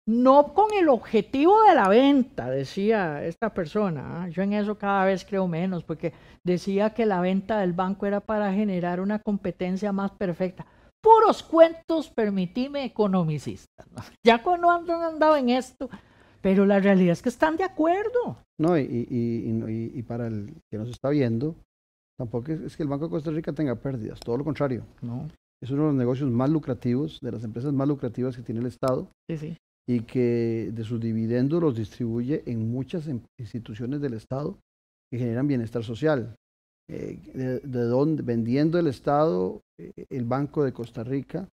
No con el objetivo de la venta, decía esta persona. ¿ah? Yo en eso cada vez creo menos, porque decía que la venta del banco era para generar una competencia más perfecta. Puros cuentos, permitime, economicistas. Ya cuando han andado en esto, pero la realidad es que están de acuerdo. No, y, y, para el que nos está viendo, tampoco es que el Banco de Costa Rica tenga pérdidas, todo lo contrario. No es uno de los negocios más lucrativos, de las empresas más lucrativas que tiene el Estado. Sí, sí. Y que de sus dividendos los distribuye en muchas em, instituciones del Estado que generan bienestar social. Eh, de, donde, vendiendo el Estado, eh, el Banco de Costa Rica,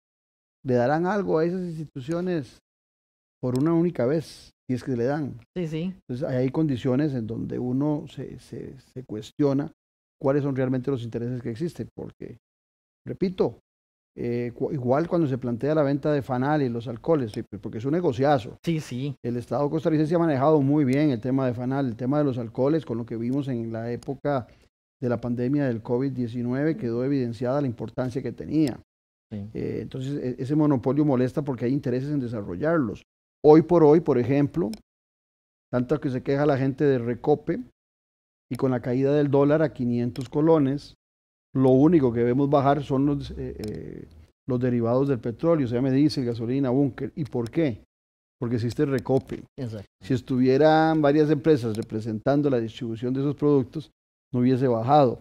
le darán algo a esas instituciones por una única vez, y es que le dan. Sí, sí. Entonces hay condiciones en donde uno se, se, se cuestiona cuáles son realmente los intereses que existen, porque, repito, eh, igual cuando se plantea la venta de Fanal y los alcoholes, pues, porque es un negociazo. Sí, sí. El Estado costarricense ha manejado muy bien el tema de Fanal, el tema de los alcoholes, con lo que vimos en la época de la pandemia del COVID-19 quedó evidenciada la importancia que tenía. Eh, entonces, e, ese monopolio molesta porque hay intereses en desarrollarlos. Hoy por hoy, por ejemplo, tanto que se queja la gente de Recope y con la caída del dólar a 500 colones, lo único que vemos bajar son los, eh, eh, los derivados del petróleo, o sea, me dice gasolina, búnker. ¿Y por qué? Porque existe recope. Si estuvieran varias empresas representando la distribución de esos productos, no hubiese bajado.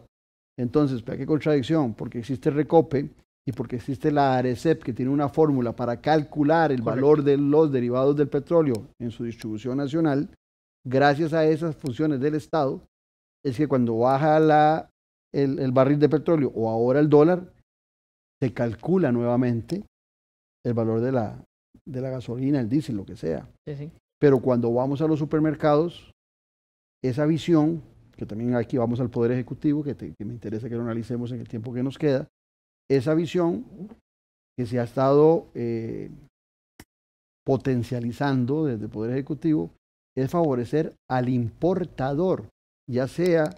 Entonces, ¿para qué contradicción? Porque existe recope y porque existe la ARECEP que tiene una fórmula para calcular el valor de los derivados del petróleo en su distribución nacional, gracias a esas funciones del Estado, es que cuando baja la el, barril de petróleo o ahora el dólar, se calcula nuevamente el valor de la, de la gasolina, el diésel, lo que sea. Pero cuando vamos a los supermercados, esa visión, que también aquí vamos al Poder Ejecutivo, que, me interesa que lo analicemos en el tiempo que nos queda, esa visión que se ha estado eh, potencializando desde el Poder Ejecutivo es favorecer al importador, ya sea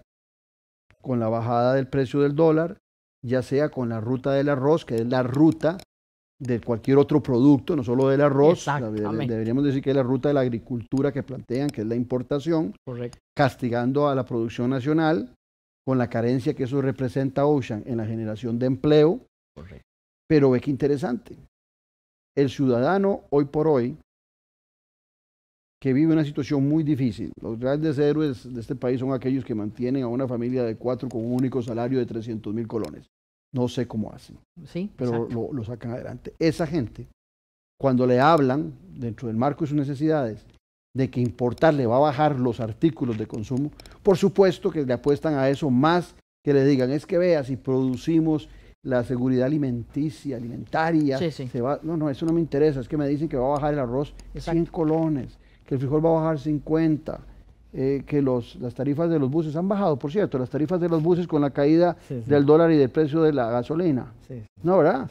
con la bajada del precio del dólar, ya sea con la ruta del arroz, que es la ruta de cualquier otro producto, no solo del arroz, deberíamos decir que es la ruta de la agricultura que plantean, que es la importación, castigando a la producción nacional con la carencia que eso representa Ocean en la generación de empleo. Pero ve que interesante, el ciudadano hoy por hoy que vive una situación muy difícil. Los grandes héroes de este país son aquellos que mantienen a una familia de cuatro con un único salario de 300 mil colones. No sé cómo hacen, pero lo, sacan adelante. Esa gente, cuando le hablan, dentro del marco de sus necesidades, de que importar le va a bajar los artículos de consumo, por supuesto que le apuestan a eso más que le digan, es que vea, si producimos la seguridad alimenticia, alimentaria, no, no, eso no me interesa, es que me dicen que va a bajar el arroz Exacto. 100 colones que el frijol va a bajar 50, eh, que los, las tarifas de los buses han bajado, por cierto, las tarifas de los buses con la caída del dólar y del precio de la gasolina. ¿No, verdad?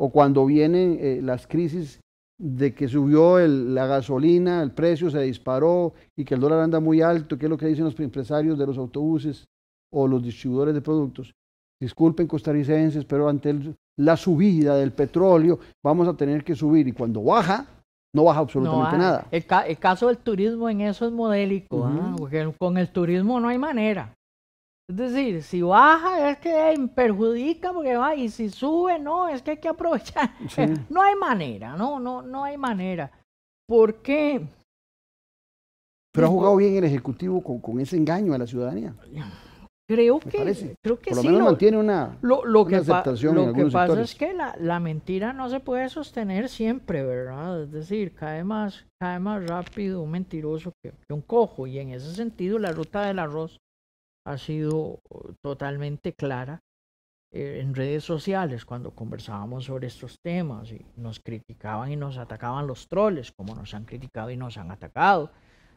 O cuando vienen eh, las crisis de que subió la gasolina, el precio se disparó y que el dólar anda muy alto, qué es lo que dicen los empresarios de los autobuses o los distribuidores de productos. Disculpen costarricenses, pero ante la subida del petróleo vamos a tener que subir y cuando baja, no baja absolutamente nada. El, caso del turismo en eso es modélico, ah, porque con el turismo no hay manera. Es decir, si baja es que perjudica porque va, y si sube, no, es que hay que aprovechar. (laughs) No hay manera, no, no, no hay manera. ¿Por qué? Pero ha jugado bien el Ejecutivo con, con ese engaño a la ciudadanía. Creo que, creo lo sí. lo, mantiene una, que lo que pasa es que la, la, mentira no se puede sostener siempre, ¿verdad? Es decir, cae más, cae más rápido un mentiroso que, un cojo. Y en ese sentido, la ruta del arroz ha sido totalmente clara eh, en redes sociales cuando conversábamos sobre estos temas y nos criticaban y nos atacaban los troles, como nos han criticado y nos han atacado.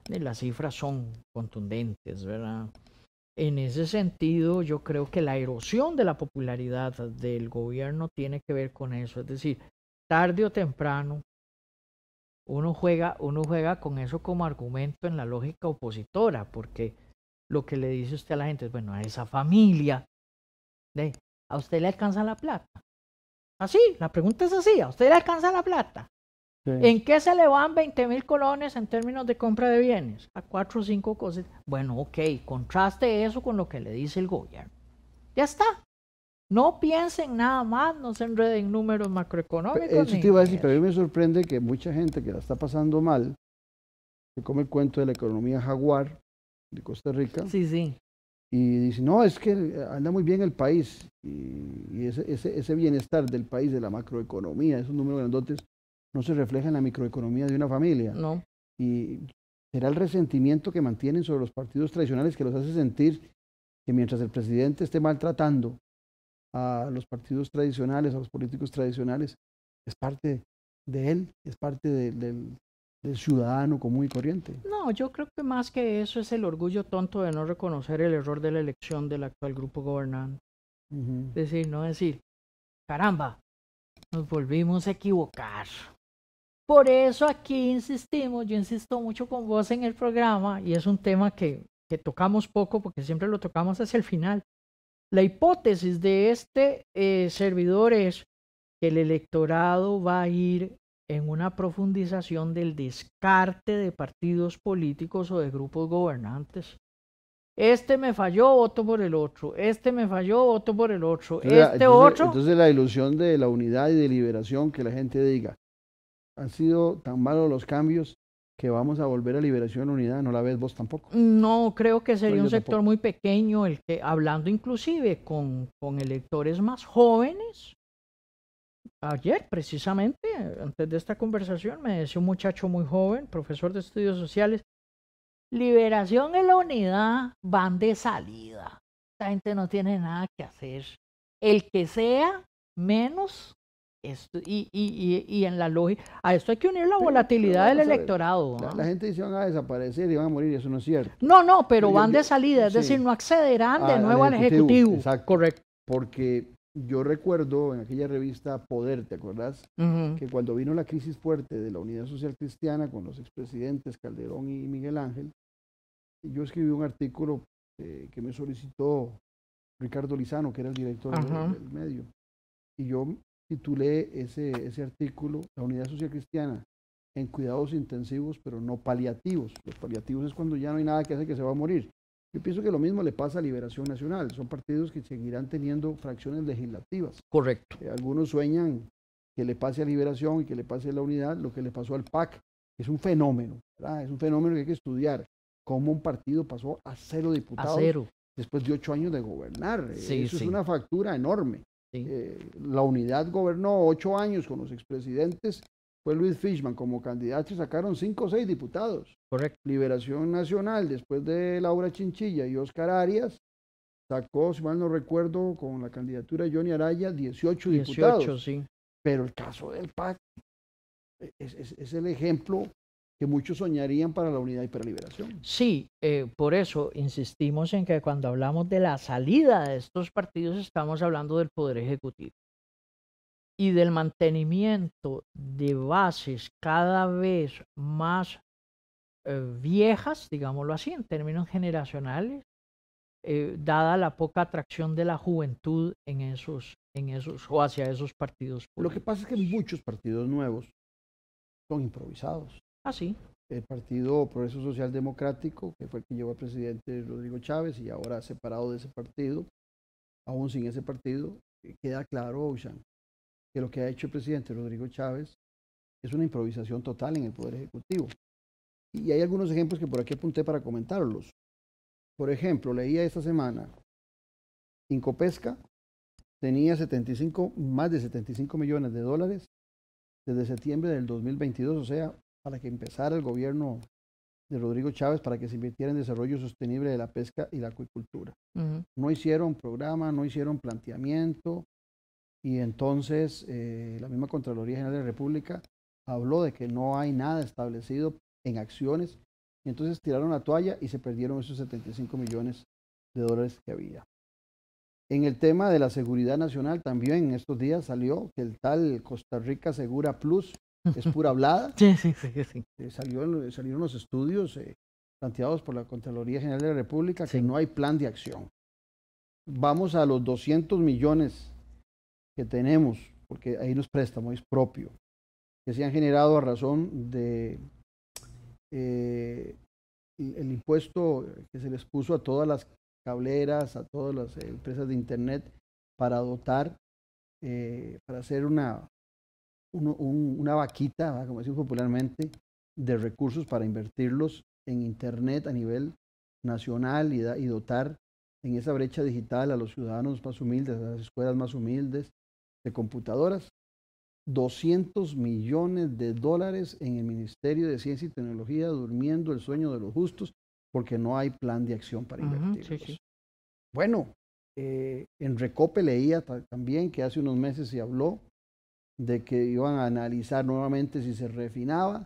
Eh, las cifras son contundentes, ¿verdad? En ese sentido, yo creo que la erosión de la popularidad del gobierno tiene que ver con eso. Es decir, tarde o temprano, uno juega, uno juega con eso como argumento en la lógica opositora, porque lo que le dice usted a la gente es, bueno, a esa familia, a usted le alcanza la plata. Así, la pregunta es así, a usted le alcanza la plata. ¿En qué se le van 20 mil colones en términos de compra de bienes? A cuatro o cinco cosas. Bueno, ok, contraste eso con lo que le dice el gobierno. Ya está. No piensen nada más, no se enreden en números macroeconómicos. Eso te iba a decir, pero a mí me sorprende que mucha gente que la está pasando mal, se come el cuento de la economía jaguar de Costa Rica. Sí, sí. Y dice, no, es que anda muy bien el país. Y, ese, ese, ese bienestar del país, de la macroeconomía, esos números grandotes, no se refleja en la microeconomía de una familia. No. Y será el resentimiento que mantienen sobre los partidos tradicionales que los hace sentir que mientras el presidente esté maltratando a los partidos tradicionales, a los políticos tradicionales, es parte de él, es parte del ciudadano común y corriente. No, yo creo que más que eso es el orgullo tonto de no reconocer el error de la elección del actual grupo gobernante. Es decir, no decir, caramba, nos volvimos a equivocar. Por eso aquí insistimos, yo insisto mucho con vos en el programa, y es un tema que, tocamos poco porque siempre lo tocamos hacia el final. La hipótesis de este eh, servidor es que el electorado va a ir en una profundización del descarte de partidos políticos o de grupos gobernantes. Este me falló, voto por el otro. Este me falló, voto por el otro. este otro. Entonces la ilusión de la unidad y de liberación que la gente diga, han sido tan malos los cambios que vamos a volver a Liberación Unidad, no la ves vos tampoco. No, creo que sería un sector muy pequeño el que, hablando inclusive con, con electores más jóvenes, ayer precisamente, antes de esta conversación, me decía un muchacho muy joven, profesor de estudios sociales, liberación en la unidad van de salida. La gente no tiene nada que hacer. El que sea menos y, y, y, y, en la lógica, a esto hay que unir la volatilidad del electorado. ¿ah? La, gente dice van a desaparecer y van a morir, y eso no es cierto. No, no, pero, van de salida, es decir, no accederán de ah, nuevo al Ejecutivo. Exacto. Correcto. Porque yo recuerdo en aquella revista Poder, ¿te acuerdas Que cuando vino la crisis fuerte de la Unidad Social Cristiana con los expresidentes Calderón y Miguel Ángel, yo escribí un artículo eh, que me solicitó Ricardo Lizano, que era el director del medio. Y yo titulé ese, ese artículo, la unidad social cristiana, en cuidados intensivos, pero no paliativos. Los paliativos es cuando ya no hay nada que hace que se va a morir. Yo pienso que lo mismo le pasa a Liberación Nacional. Son partidos que seguirán teniendo fracciones legislativas. Correcto. Eh, algunos sueñan que le pase a Liberación y que le pase a la unidad lo que le pasó al PAC. Es un fenómeno, Es un fenómeno que hay que estudiar. Cómo un partido pasó a cero diputados después de ocho años de gobernar. Eso es una factura enorme. Eh, la unidad gobernó ocho años con los expresidentes. Fue Luis Fishman como candidato y sacaron cinco o seis diputados. Correcto. Liberación Nacional, después de Laura Chinchilla y Oscar Arias, sacó, si mal no recuerdo, con la candidatura de Johnny Araya, 18, 18 Sí. Pero el caso del PAC e-, es el ejemplo que muchos soñarían para la unidad y para la liberación. Sí, eh, por eso insistimos en que cuando hablamos de la salida de estos partidos estamos hablando del Poder Ejecutivo y del mantenimiento de bases cada vez más eh, viejas, digámoslo así, en términos generacionales, eh, dada la poca atracción de la juventud en esos, en esos o hacia esos partidos. Lo que pasa es que muchos partidos nuevos son improvisados. Ah, sí. El Partido Progreso Social Democrático, que fue el que llevó al presidente Rodrigo Chávez y ahora separado de ese partido, aún sin ese partido, eh, queda claro, Ocean, que lo que ha hecho el presidente Rodrigo Chávez es una improvisación total en el Poder Ejecutivo. Y hay algunos ejemplos que por aquí apunté para comentarlos. Por ejemplo, leía esta semana, Incopesca tenía 75, más de 75 millones de dólares desde septiembre del 2022, o sea, para que empezara el gobierno de Rodrigo Chávez para que se invirtiera en desarrollo sostenible de la pesca y la acuicultura. No hicieron programa, no hicieron planteamiento y entonces eh, la misma Contraloría General de la República habló de que no hay nada establecido en acciones y entonces tiraron la toalla y se perdieron esos 75 millones de dólares que había. En el tema de la seguridad nacional también en estos días salió que el tal Costa Rica Segura Plus es pura hablada. (laughs) Sí, sí, sí. sí. Eh, salió, eh, salieron los estudios eh, planteados por la Contraloría General de la República que no hay plan de acción. Vamos a los 200 millones que tenemos, porque ahí los préstamos es propio, que se han generado a razón de el impuesto que se les puso a todas las cableras, a todas las empresas de Internet para dotar, para hacer una una vaquita, como decimos popularmente, de recursos para invertirlos en Internet a nivel nacional y, dotar en esa brecha digital a los ciudadanos más humildes, a las escuelas más humildes de computadoras. 200 millones de dólares en el Ministerio de Ciencia y Tecnología durmiendo el sueño de los justos porque no hay plan de acción para invertir. Bueno, eh, en Recope leía también que hace unos meses se habló de que iban a analizar nuevamente si se refinaba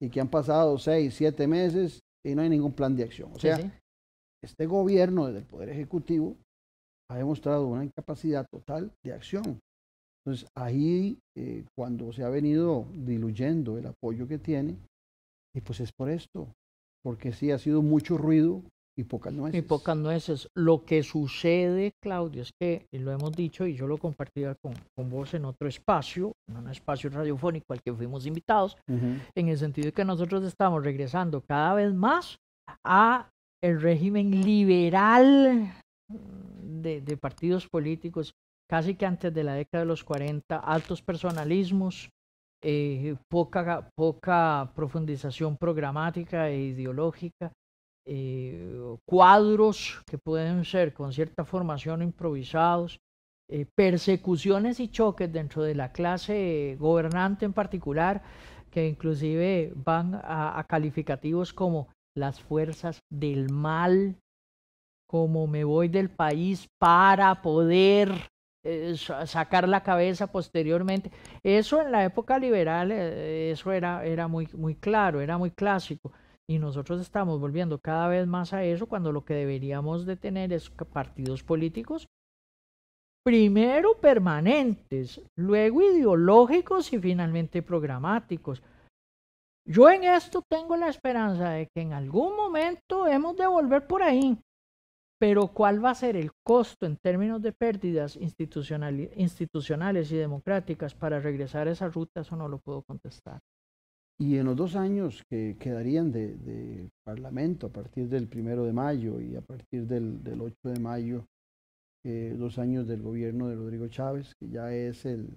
y que han pasado seis, siete meses y no hay ningún plan de acción. O sea, este gobierno desde el Poder Ejecutivo ha demostrado una incapacidad total de acción. Entonces, ahí eh, cuando se ha venido diluyendo el apoyo que tiene, y pues es por esto, porque sí ha sido mucho ruido, y pocas nueces. Y pocas nueces. Lo que sucede, Claudio, es que, lo hemos dicho y yo lo compartía con, con vos en otro espacio, en un espacio radiofónico al que fuimos invitados, en el sentido de que nosotros estamos regresando cada vez más a el régimen liberal mm, de, de partidos políticos, casi que antes de la década de los 40, altos personalismos, eh, poca, poca profundización programática e ideológica eh, cuadros que pueden ser con cierta formación improvisados, eh, persecuciones y choques dentro de la clase gobernante en particular, que inclusive van a, calificativos como las fuerzas del mal, como me voy del país para poder eh, sacar la cabeza posteriormente. Eso en la época liberal, eso era, era muy, muy claro, era muy clásico. Y nosotros estamos volviendo cada vez más a eso cuando lo que deberíamos de tener es partidos políticos primero permanentes, luego ideológicos y finalmente programáticos. Yo en esto tengo la esperanza de que en algún momento hemos de volver por ahí, pero cuál va a ser el costo en términos de pérdidas institucionales y democráticas para regresar a esa ruta, eso no lo puedo contestar. Y en los dos años que quedarían de, Parlamento, a partir del primero de mayo y a partir del, del 8 de mayo, eh, dos años del gobierno de Rodrigo Chávez, que ya es el,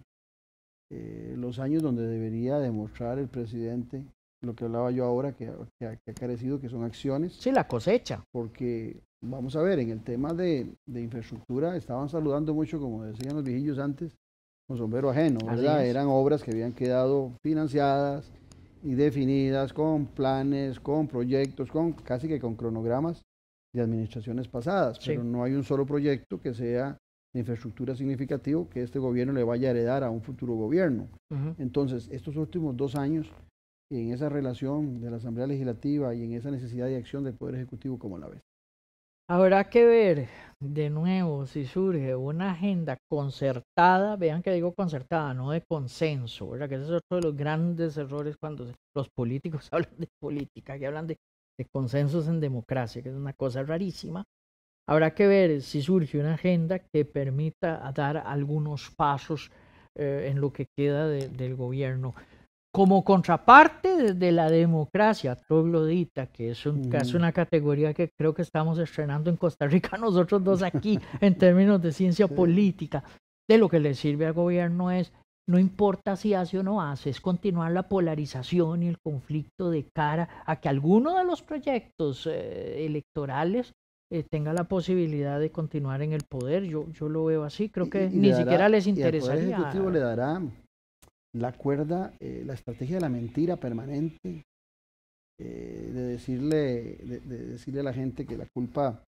eh, los años donde debería demostrar el presidente lo que hablaba yo ahora, que, ha, carecido, que son acciones. Sí, la cosecha. Porque, vamos a ver, en el tema de, de infraestructura estaban saludando mucho, como decían los viejillos antes, con sombrero ajeno, ¿verdad? Eran obras que habían quedado financiadas y definidas, con planes, con proyectos, con casi que con cronogramas de administraciones pasadas, pero no hay un solo proyecto que sea de infraestructura significativo que este gobierno le vaya a heredar a un futuro gobierno. Entonces, estos últimos dos años, en esa relación de la Asamblea Legislativa y en esa necesidad de acción del Poder Ejecutivo, como la ves? Habrá que ver de nuevo si surge una agenda concertada, vean que digo concertada, no de consenso, ¿verdad? Que ese es otro de los grandes errores cuando los políticos (laughs) hablan de política, y hablan de, consensos en democracia, que es una cosa rarísima. Habrá que ver si surge una agenda que permita dar algunos pasos eh, en lo que queda del gobierno como contraparte de la democracia troglodita, que es, un, mm. una categoría que creo que estamos estrenando en Costa Rica (laughs) nosotros dos (laughs) aquí en términos de ciencia política, de lo que le sirve al gobierno es, no importa si hace o no hace, es continuar la polarización y el conflicto de cara a que alguno de los proyectos eh, electorales eh, tenga la posibilidad de continuar en el poder. Yo, yo lo veo así, creo que ni siquiera les interesaría. Y le dará la cuerda, eh, la estrategia de la mentira permanente, eh, de, decirle, de, decirle a la gente que la culpa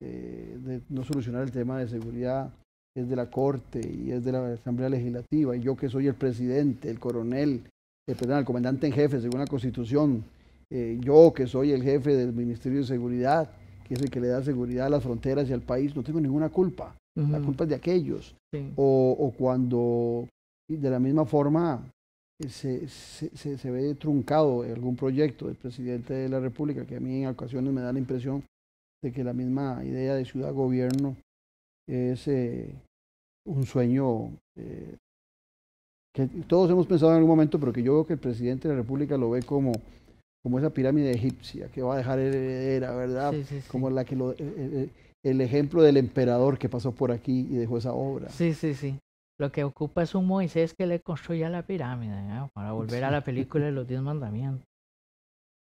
eh, de no solucionar el tema de seguridad es de la Corte y es de la Asamblea Legislativa, y yo que soy el presidente, el coronel, el, perdón, el comandante en jefe según la Constitución, yo que soy el jefe del Ministerio de Seguridad, que es el que le da seguridad a las fronteras y al país, no tengo ninguna culpa. La culpa es de aquellos. o cuando y de la misma forma, eh, se, se, ve truncado algún proyecto del presidente de la República, que a mí en ocasiones me da la impresión de que la misma idea de ciudad-gobierno es eh, un sueño eh, que todos hemos pensado en algún momento, pero que yo veo que el presidente de la República lo ve como, como esa pirámide egipcia que va a dejar heredera, ¿verdad? Como la que lo, el ejemplo del emperador que pasó por aquí y dejó esa obra. Sí, sí, sí. Lo que ocupa es un Moisés que le construya la pirámide, ¿eh? para volver a la película de los diez mandamientos.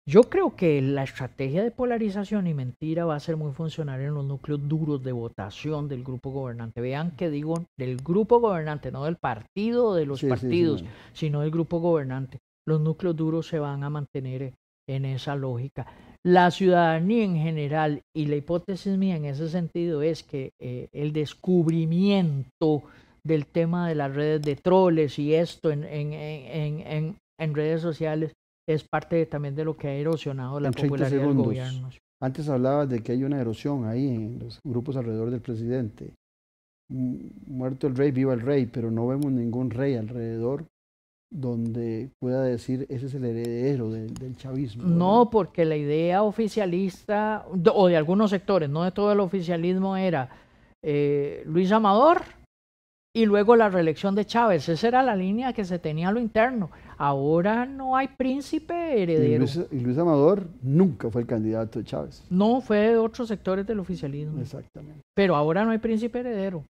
Yo creo que la estrategia de polarización y mentira va a ser muy funcional en los núcleos duros de votación del grupo gobernante. Vean que digo del grupo gobernante, no del partido de los partidos, sino del grupo gobernante. Los núcleos duros se van a mantener en esa lógica. La ciudadanía en general y la hipótesis mía en ese sentido es que eh, el descubrimiento del tema de las redes de troles y esto en, en, redes sociales es parte también de lo que ha erosionado la popularidad del gobierno. Antes hablabas de que hay una erosión ahí en los grupos alrededor del presidente. Muerto el rey, viva el rey, pero no vemos ningún rey alrededor donde pueda decir ese es el heredero del chavismo. No, porque la idea oficialista, o de algunos sectores, no de todo el oficialismo, era eh, Luis Amador, y luego la reelección de Chávez. Esa era la línea que se tenía a lo interno. Ahora no hay príncipe heredero. Y Luis, Amador nunca fue el candidato de Chávez. No, fue de otros sectores del oficialismo. Exactamente. Pero ahora no hay príncipe heredero.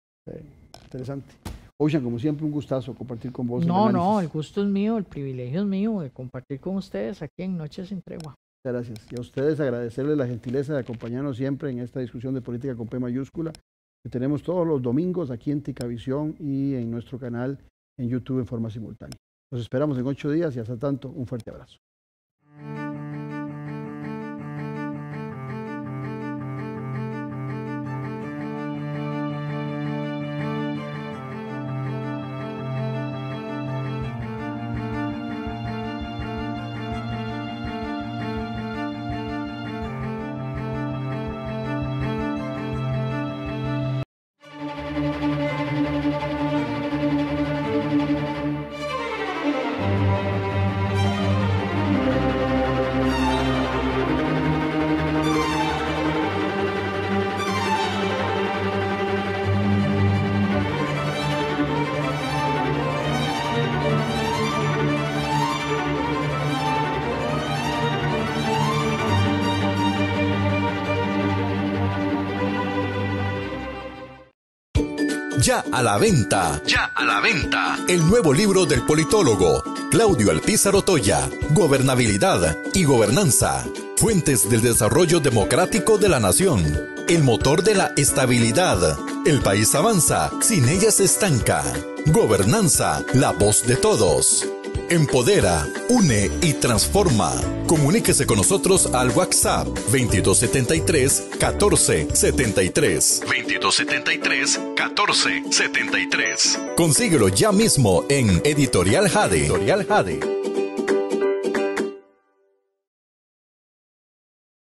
interesante. Ocean, como siempre, un gustazo compartir con vos. No, no, el gusto es mío, el privilegio es mío de compartir con ustedes aquí en Noches sin Tregua. gracias. Y a ustedes agradecerles la gentileza de acompañarnos siempre en esta discusión de política con P mayúscula que tenemos todos los domingos aquí en Ticavisión y en nuestro canal en YouTube en forma simultánea. Los esperamos en ocho días y hasta tanto, un fuerte abrazo. a la venta. Ya a la venta. El nuevo libro del politólogo Claudio Alpízar Otoya, Gobernabilidad y Gobernanza. Fuentes del desarrollo democrático de la nación. El motor de la estabilidad. El país avanza, sin ella se estanca. Gobernanza, la voz de todos empodera, une y transforma. Comuníquese con nosotros al WhatsApp 2273 1473. 2273 1473. Consíguelo ya mismo en Editorial Jade. Editorial Jade.